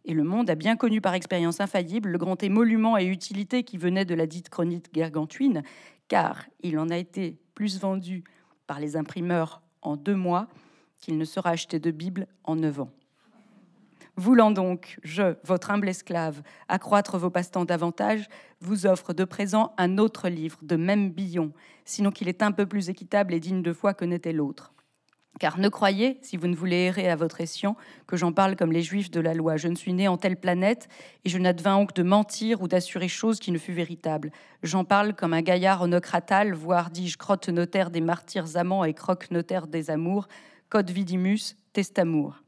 et le monde a bien connu par expérience infaillible le grand émolument et utilité qui venait de la dite chronique gargantuine, car il en a été plus vendu par les imprimeurs en deux mois qu'il ne sera acheté de Bible en neuf ans. Voulant donc, je, votre humble esclave, accroître vos passe-temps davantage, vous offre de présent un autre livre de même billon, sinon qu'il est un peu plus équitable et digne de foi que n'était l'autre. Car ne croyez, si vous ne voulez errer à votre escient, que j'en parle comme les Juifs de la loi. Je ne suis né en telle planète, et je n'advins donc de mentir ou d'assurer chose qui ne fut véritable. J'en parle comme un gaillard onocratal, voire dis-je crotte notaire des martyrs amants et croque notaire des amours, code vidimus, testamour.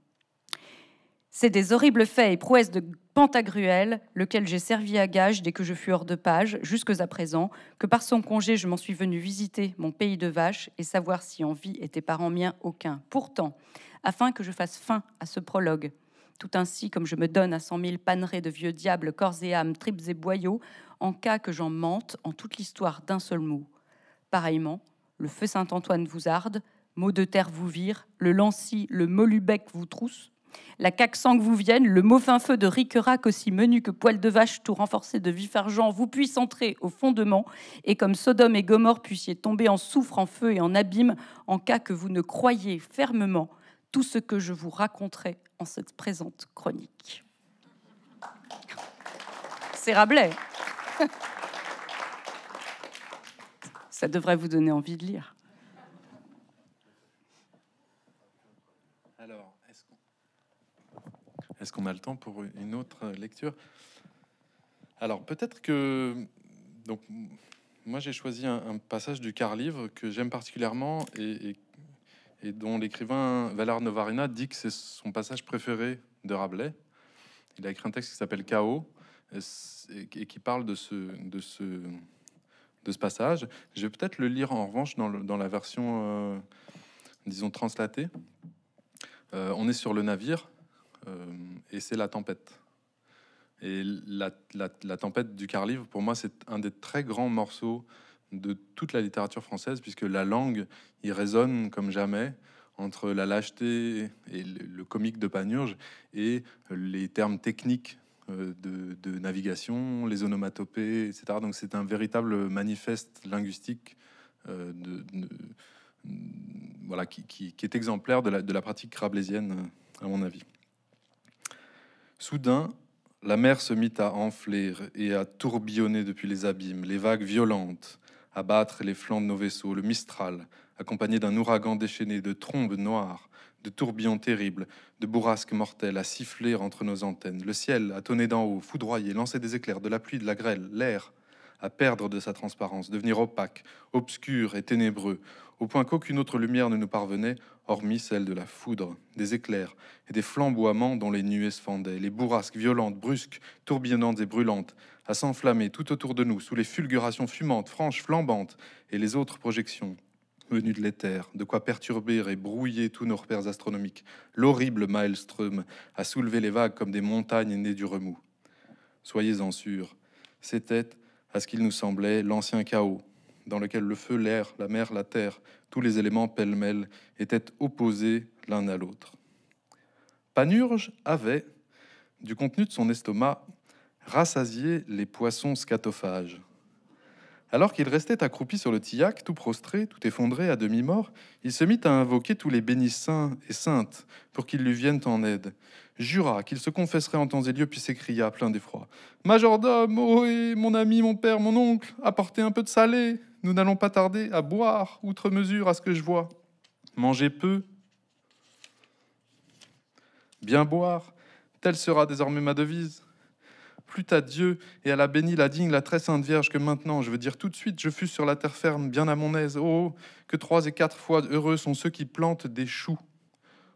C'est des horribles faits et prouesses de Pantagruel, lequel j'ai servi à gage dès que je fus hors de page, jusque à présent, que par son congé je m'en suis venu visiter mon pays de vaches et savoir si en vie était en mien aucun. Pourtant, afin que je fasse fin à ce prologue, tout ainsi comme je me donne à cent mille panerées de vieux diables, corps et âme, tripes et boyaux, en cas que j'en mente en toute l'histoire d'un seul mot. Pareillement, le feu Saint-Antoine vous arde, mot de terre vous vire, le lancy, le molubec vous trousse, la caque sans que vous vienne, le mot feu de Riquerac aussi menu que poil de vache tout renforcé de vif argent vous puisse entrer au fondement et comme Sodome et Gomorre puissiez tomber en souffre, en feu et en abîme en cas que vous ne croyiez fermement tout ce que je vous raconterai en cette présente chronique. C'est Rabelais. Ça devrait vous donner envie de lire. Est-ce qu'on a le temps pour une autre lecture Alors peut-être que... Donc, moi j'ai choisi un, passage du quart livre que j'aime particulièrement et, dont l'écrivain Valar Novarina dit que c'est son passage préféré de Rabelais. Il a écrit un texte qui s'appelle Chaos et, qui parle de ce, de ce, de ce passage. Je vais peut-être le lire en revanche dans, la version, euh, disons, translatée. Euh, on est sur le navire, euh, et c'est la tempête. Et la, tempête du livre pour moi, c'est un des très grands morceaux de toute la littérature française, puisque la langue y résonne comme jamais entre la lâcheté et le, comique de Panurge et les termes techniques euh, de, navigation, les onomatopées, etc. Donc c'est un véritable manifeste linguistique euh, de, voilà, qui, est exemplaire de la, de la pratique rabelaisienne, à mon avis. Soudain, la mer se mit à enfler et à tourbillonner depuis les abîmes, les vagues violentes, à battre les flancs de nos vaisseaux, le Mistral, accompagné d'un ouragan déchaîné, de trombes noires, de tourbillons terribles, de bourrasques mortelles à siffler entre nos antennes, le ciel à tonner d'en haut, foudroyer, lancer des éclairs, de la pluie, de la grêle, l'air à perdre de sa transparence, devenir opaque, obscur et ténébreux, au point qu'aucune autre lumière ne nous parvenait, hormis celle de la foudre, des éclairs et des flamboiements dont les nuées se fendaient, les bourrasques violentes, brusques, tourbillonnantes et brûlantes, à s'enflammer tout autour de nous sous les fulgurations fumantes, franches, flambantes et les autres projections venues de l'éther, de quoi perturber et brouiller tous nos repères astronomiques. L'horrible Maelström a soulevé les vagues comme des montagnes nées du remous. Soyez-en sûrs, c'était, à ce qu'il nous semblait, l'ancien chaos, dans lequel le feu, l'air, la mer, la terre, tous les éléments pêle-mêle étaient opposés l'un à l'autre. Panurge avait, du contenu de son estomac, rassasié les poissons scatophages. Alors qu'il restait accroupi sur le tillac, tout prostré, tout effondré, à demi-mort, il se mit à invoquer tous les bénis saints et saintes pour qu'ils lui viennent en aide. Jura qu'il se confesserait en temps et lieu, puis s'écria, plein d'effroi Majordome, ohé, mon ami, mon père, mon oncle, apportez un peu de salé, nous n'allons pas tarder à boire, outre mesure, à ce que je vois. Manger peu, bien boire, telle sera désormais ma devise. Plus à Dieu et à la bénie, la digne, la très sainte Vierge que maintenant, je veux dire tout de suite, je fus sur la terre ferme, bien à mon aise. Oh, que trois et quatre fois heureux sont ceux qui plantent des choux.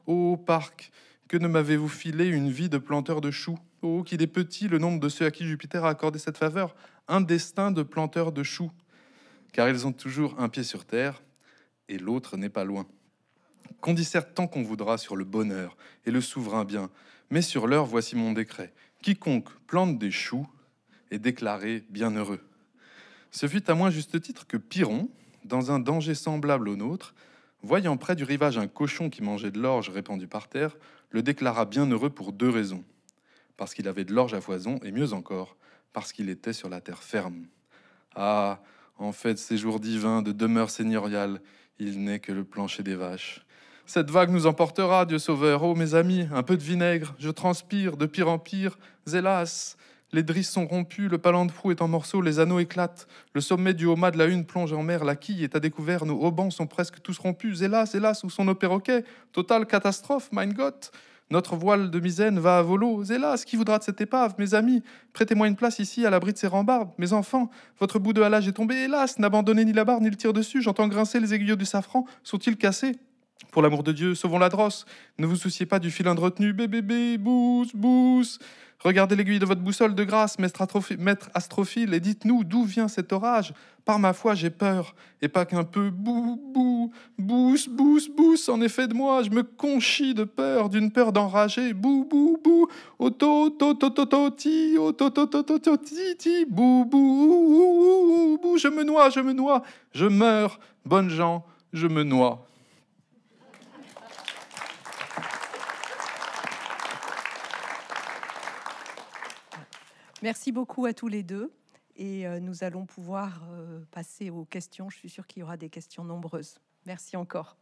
Oh, parc, que ne m'avez-vous filé une vie de planteur de choux Oh, qu'il est petit le nombre de ceux à qui Jupiter a accordé cette faveur, un destin de planteur de choux. Car ils ont toujours un pied sur terre et l'autre n'est pas loin. Qu'on disserte tant qu'on voudra sur le bonheur et le souverain bien, mais sur l'heure voici mon décret. Quiconque plante des choux est déclaré bienheureux. Ce fut à moins juste titre que Piron, dans un danger semblable au nôtre, voyant près du rivage un cochon qui mangeait de l'orge répandue par terre, le déclara bienheureux pour deux raisons. Parce qu'il avait de l'orge à foison, et mieux encore, parce qu'il était sur la terre ferme. Ah, en fait, ces jours divins de demeure seigneuriale, il n'est que le plancher des vaches. Cette vague nous emportera, Dieu sauveur. Oh, mes amis, un peu de vinaigre, je transpire de pire en pire. Hélas Les drisses sont rompues, le palan de fou est en morceaux, les anneaux éclatent. Le sommet du haut de la Une plonge en mer, la quille est à découvert, nos haubans sont presque tous rompus. Hélas, hélas, où sont nos perroquets Total catastrophe, mein Gott notre voile de misaine va à volo. Hélas, qui voudra de cette épave Mes amis, prêtez-moi une place ici à l'abri de ces rambardes, Mes enfants, votre bout de halage est tombé. Hélas, n'abandonnez ni la barre ni le tir dessus. J'entends grincer les aiguilles du safran. Sont-ils cassés pour l'amour de Dieu, sauvons la drosse. Ne vous souciez pas du filin de retenue. Bébé, bousse, bousse. Regardez l'aiguille de votre boussole de grâce, maître, astrophile, et dites-nous d'où vient cet orage. Par ma foi, j'ai peur, et pas qu'un peu. Bou, bou, bousse, bousse, bousse, en effet de moi, je me conchis de peur, d'une peur d'enrager. Bou, bou, bou, auto, auto, auto, to ti, auto, auto, auto, ti, ti, bou, bou, bou, je me noie, je me noie, je meurs. Bonnes gens, je me noie. Merci beaucoup à tous les deux. Et euh, nous allons pouvoir euh, passer aux questions. Je suis sûre qu'il y aura des questions nombreuses. Merci encore.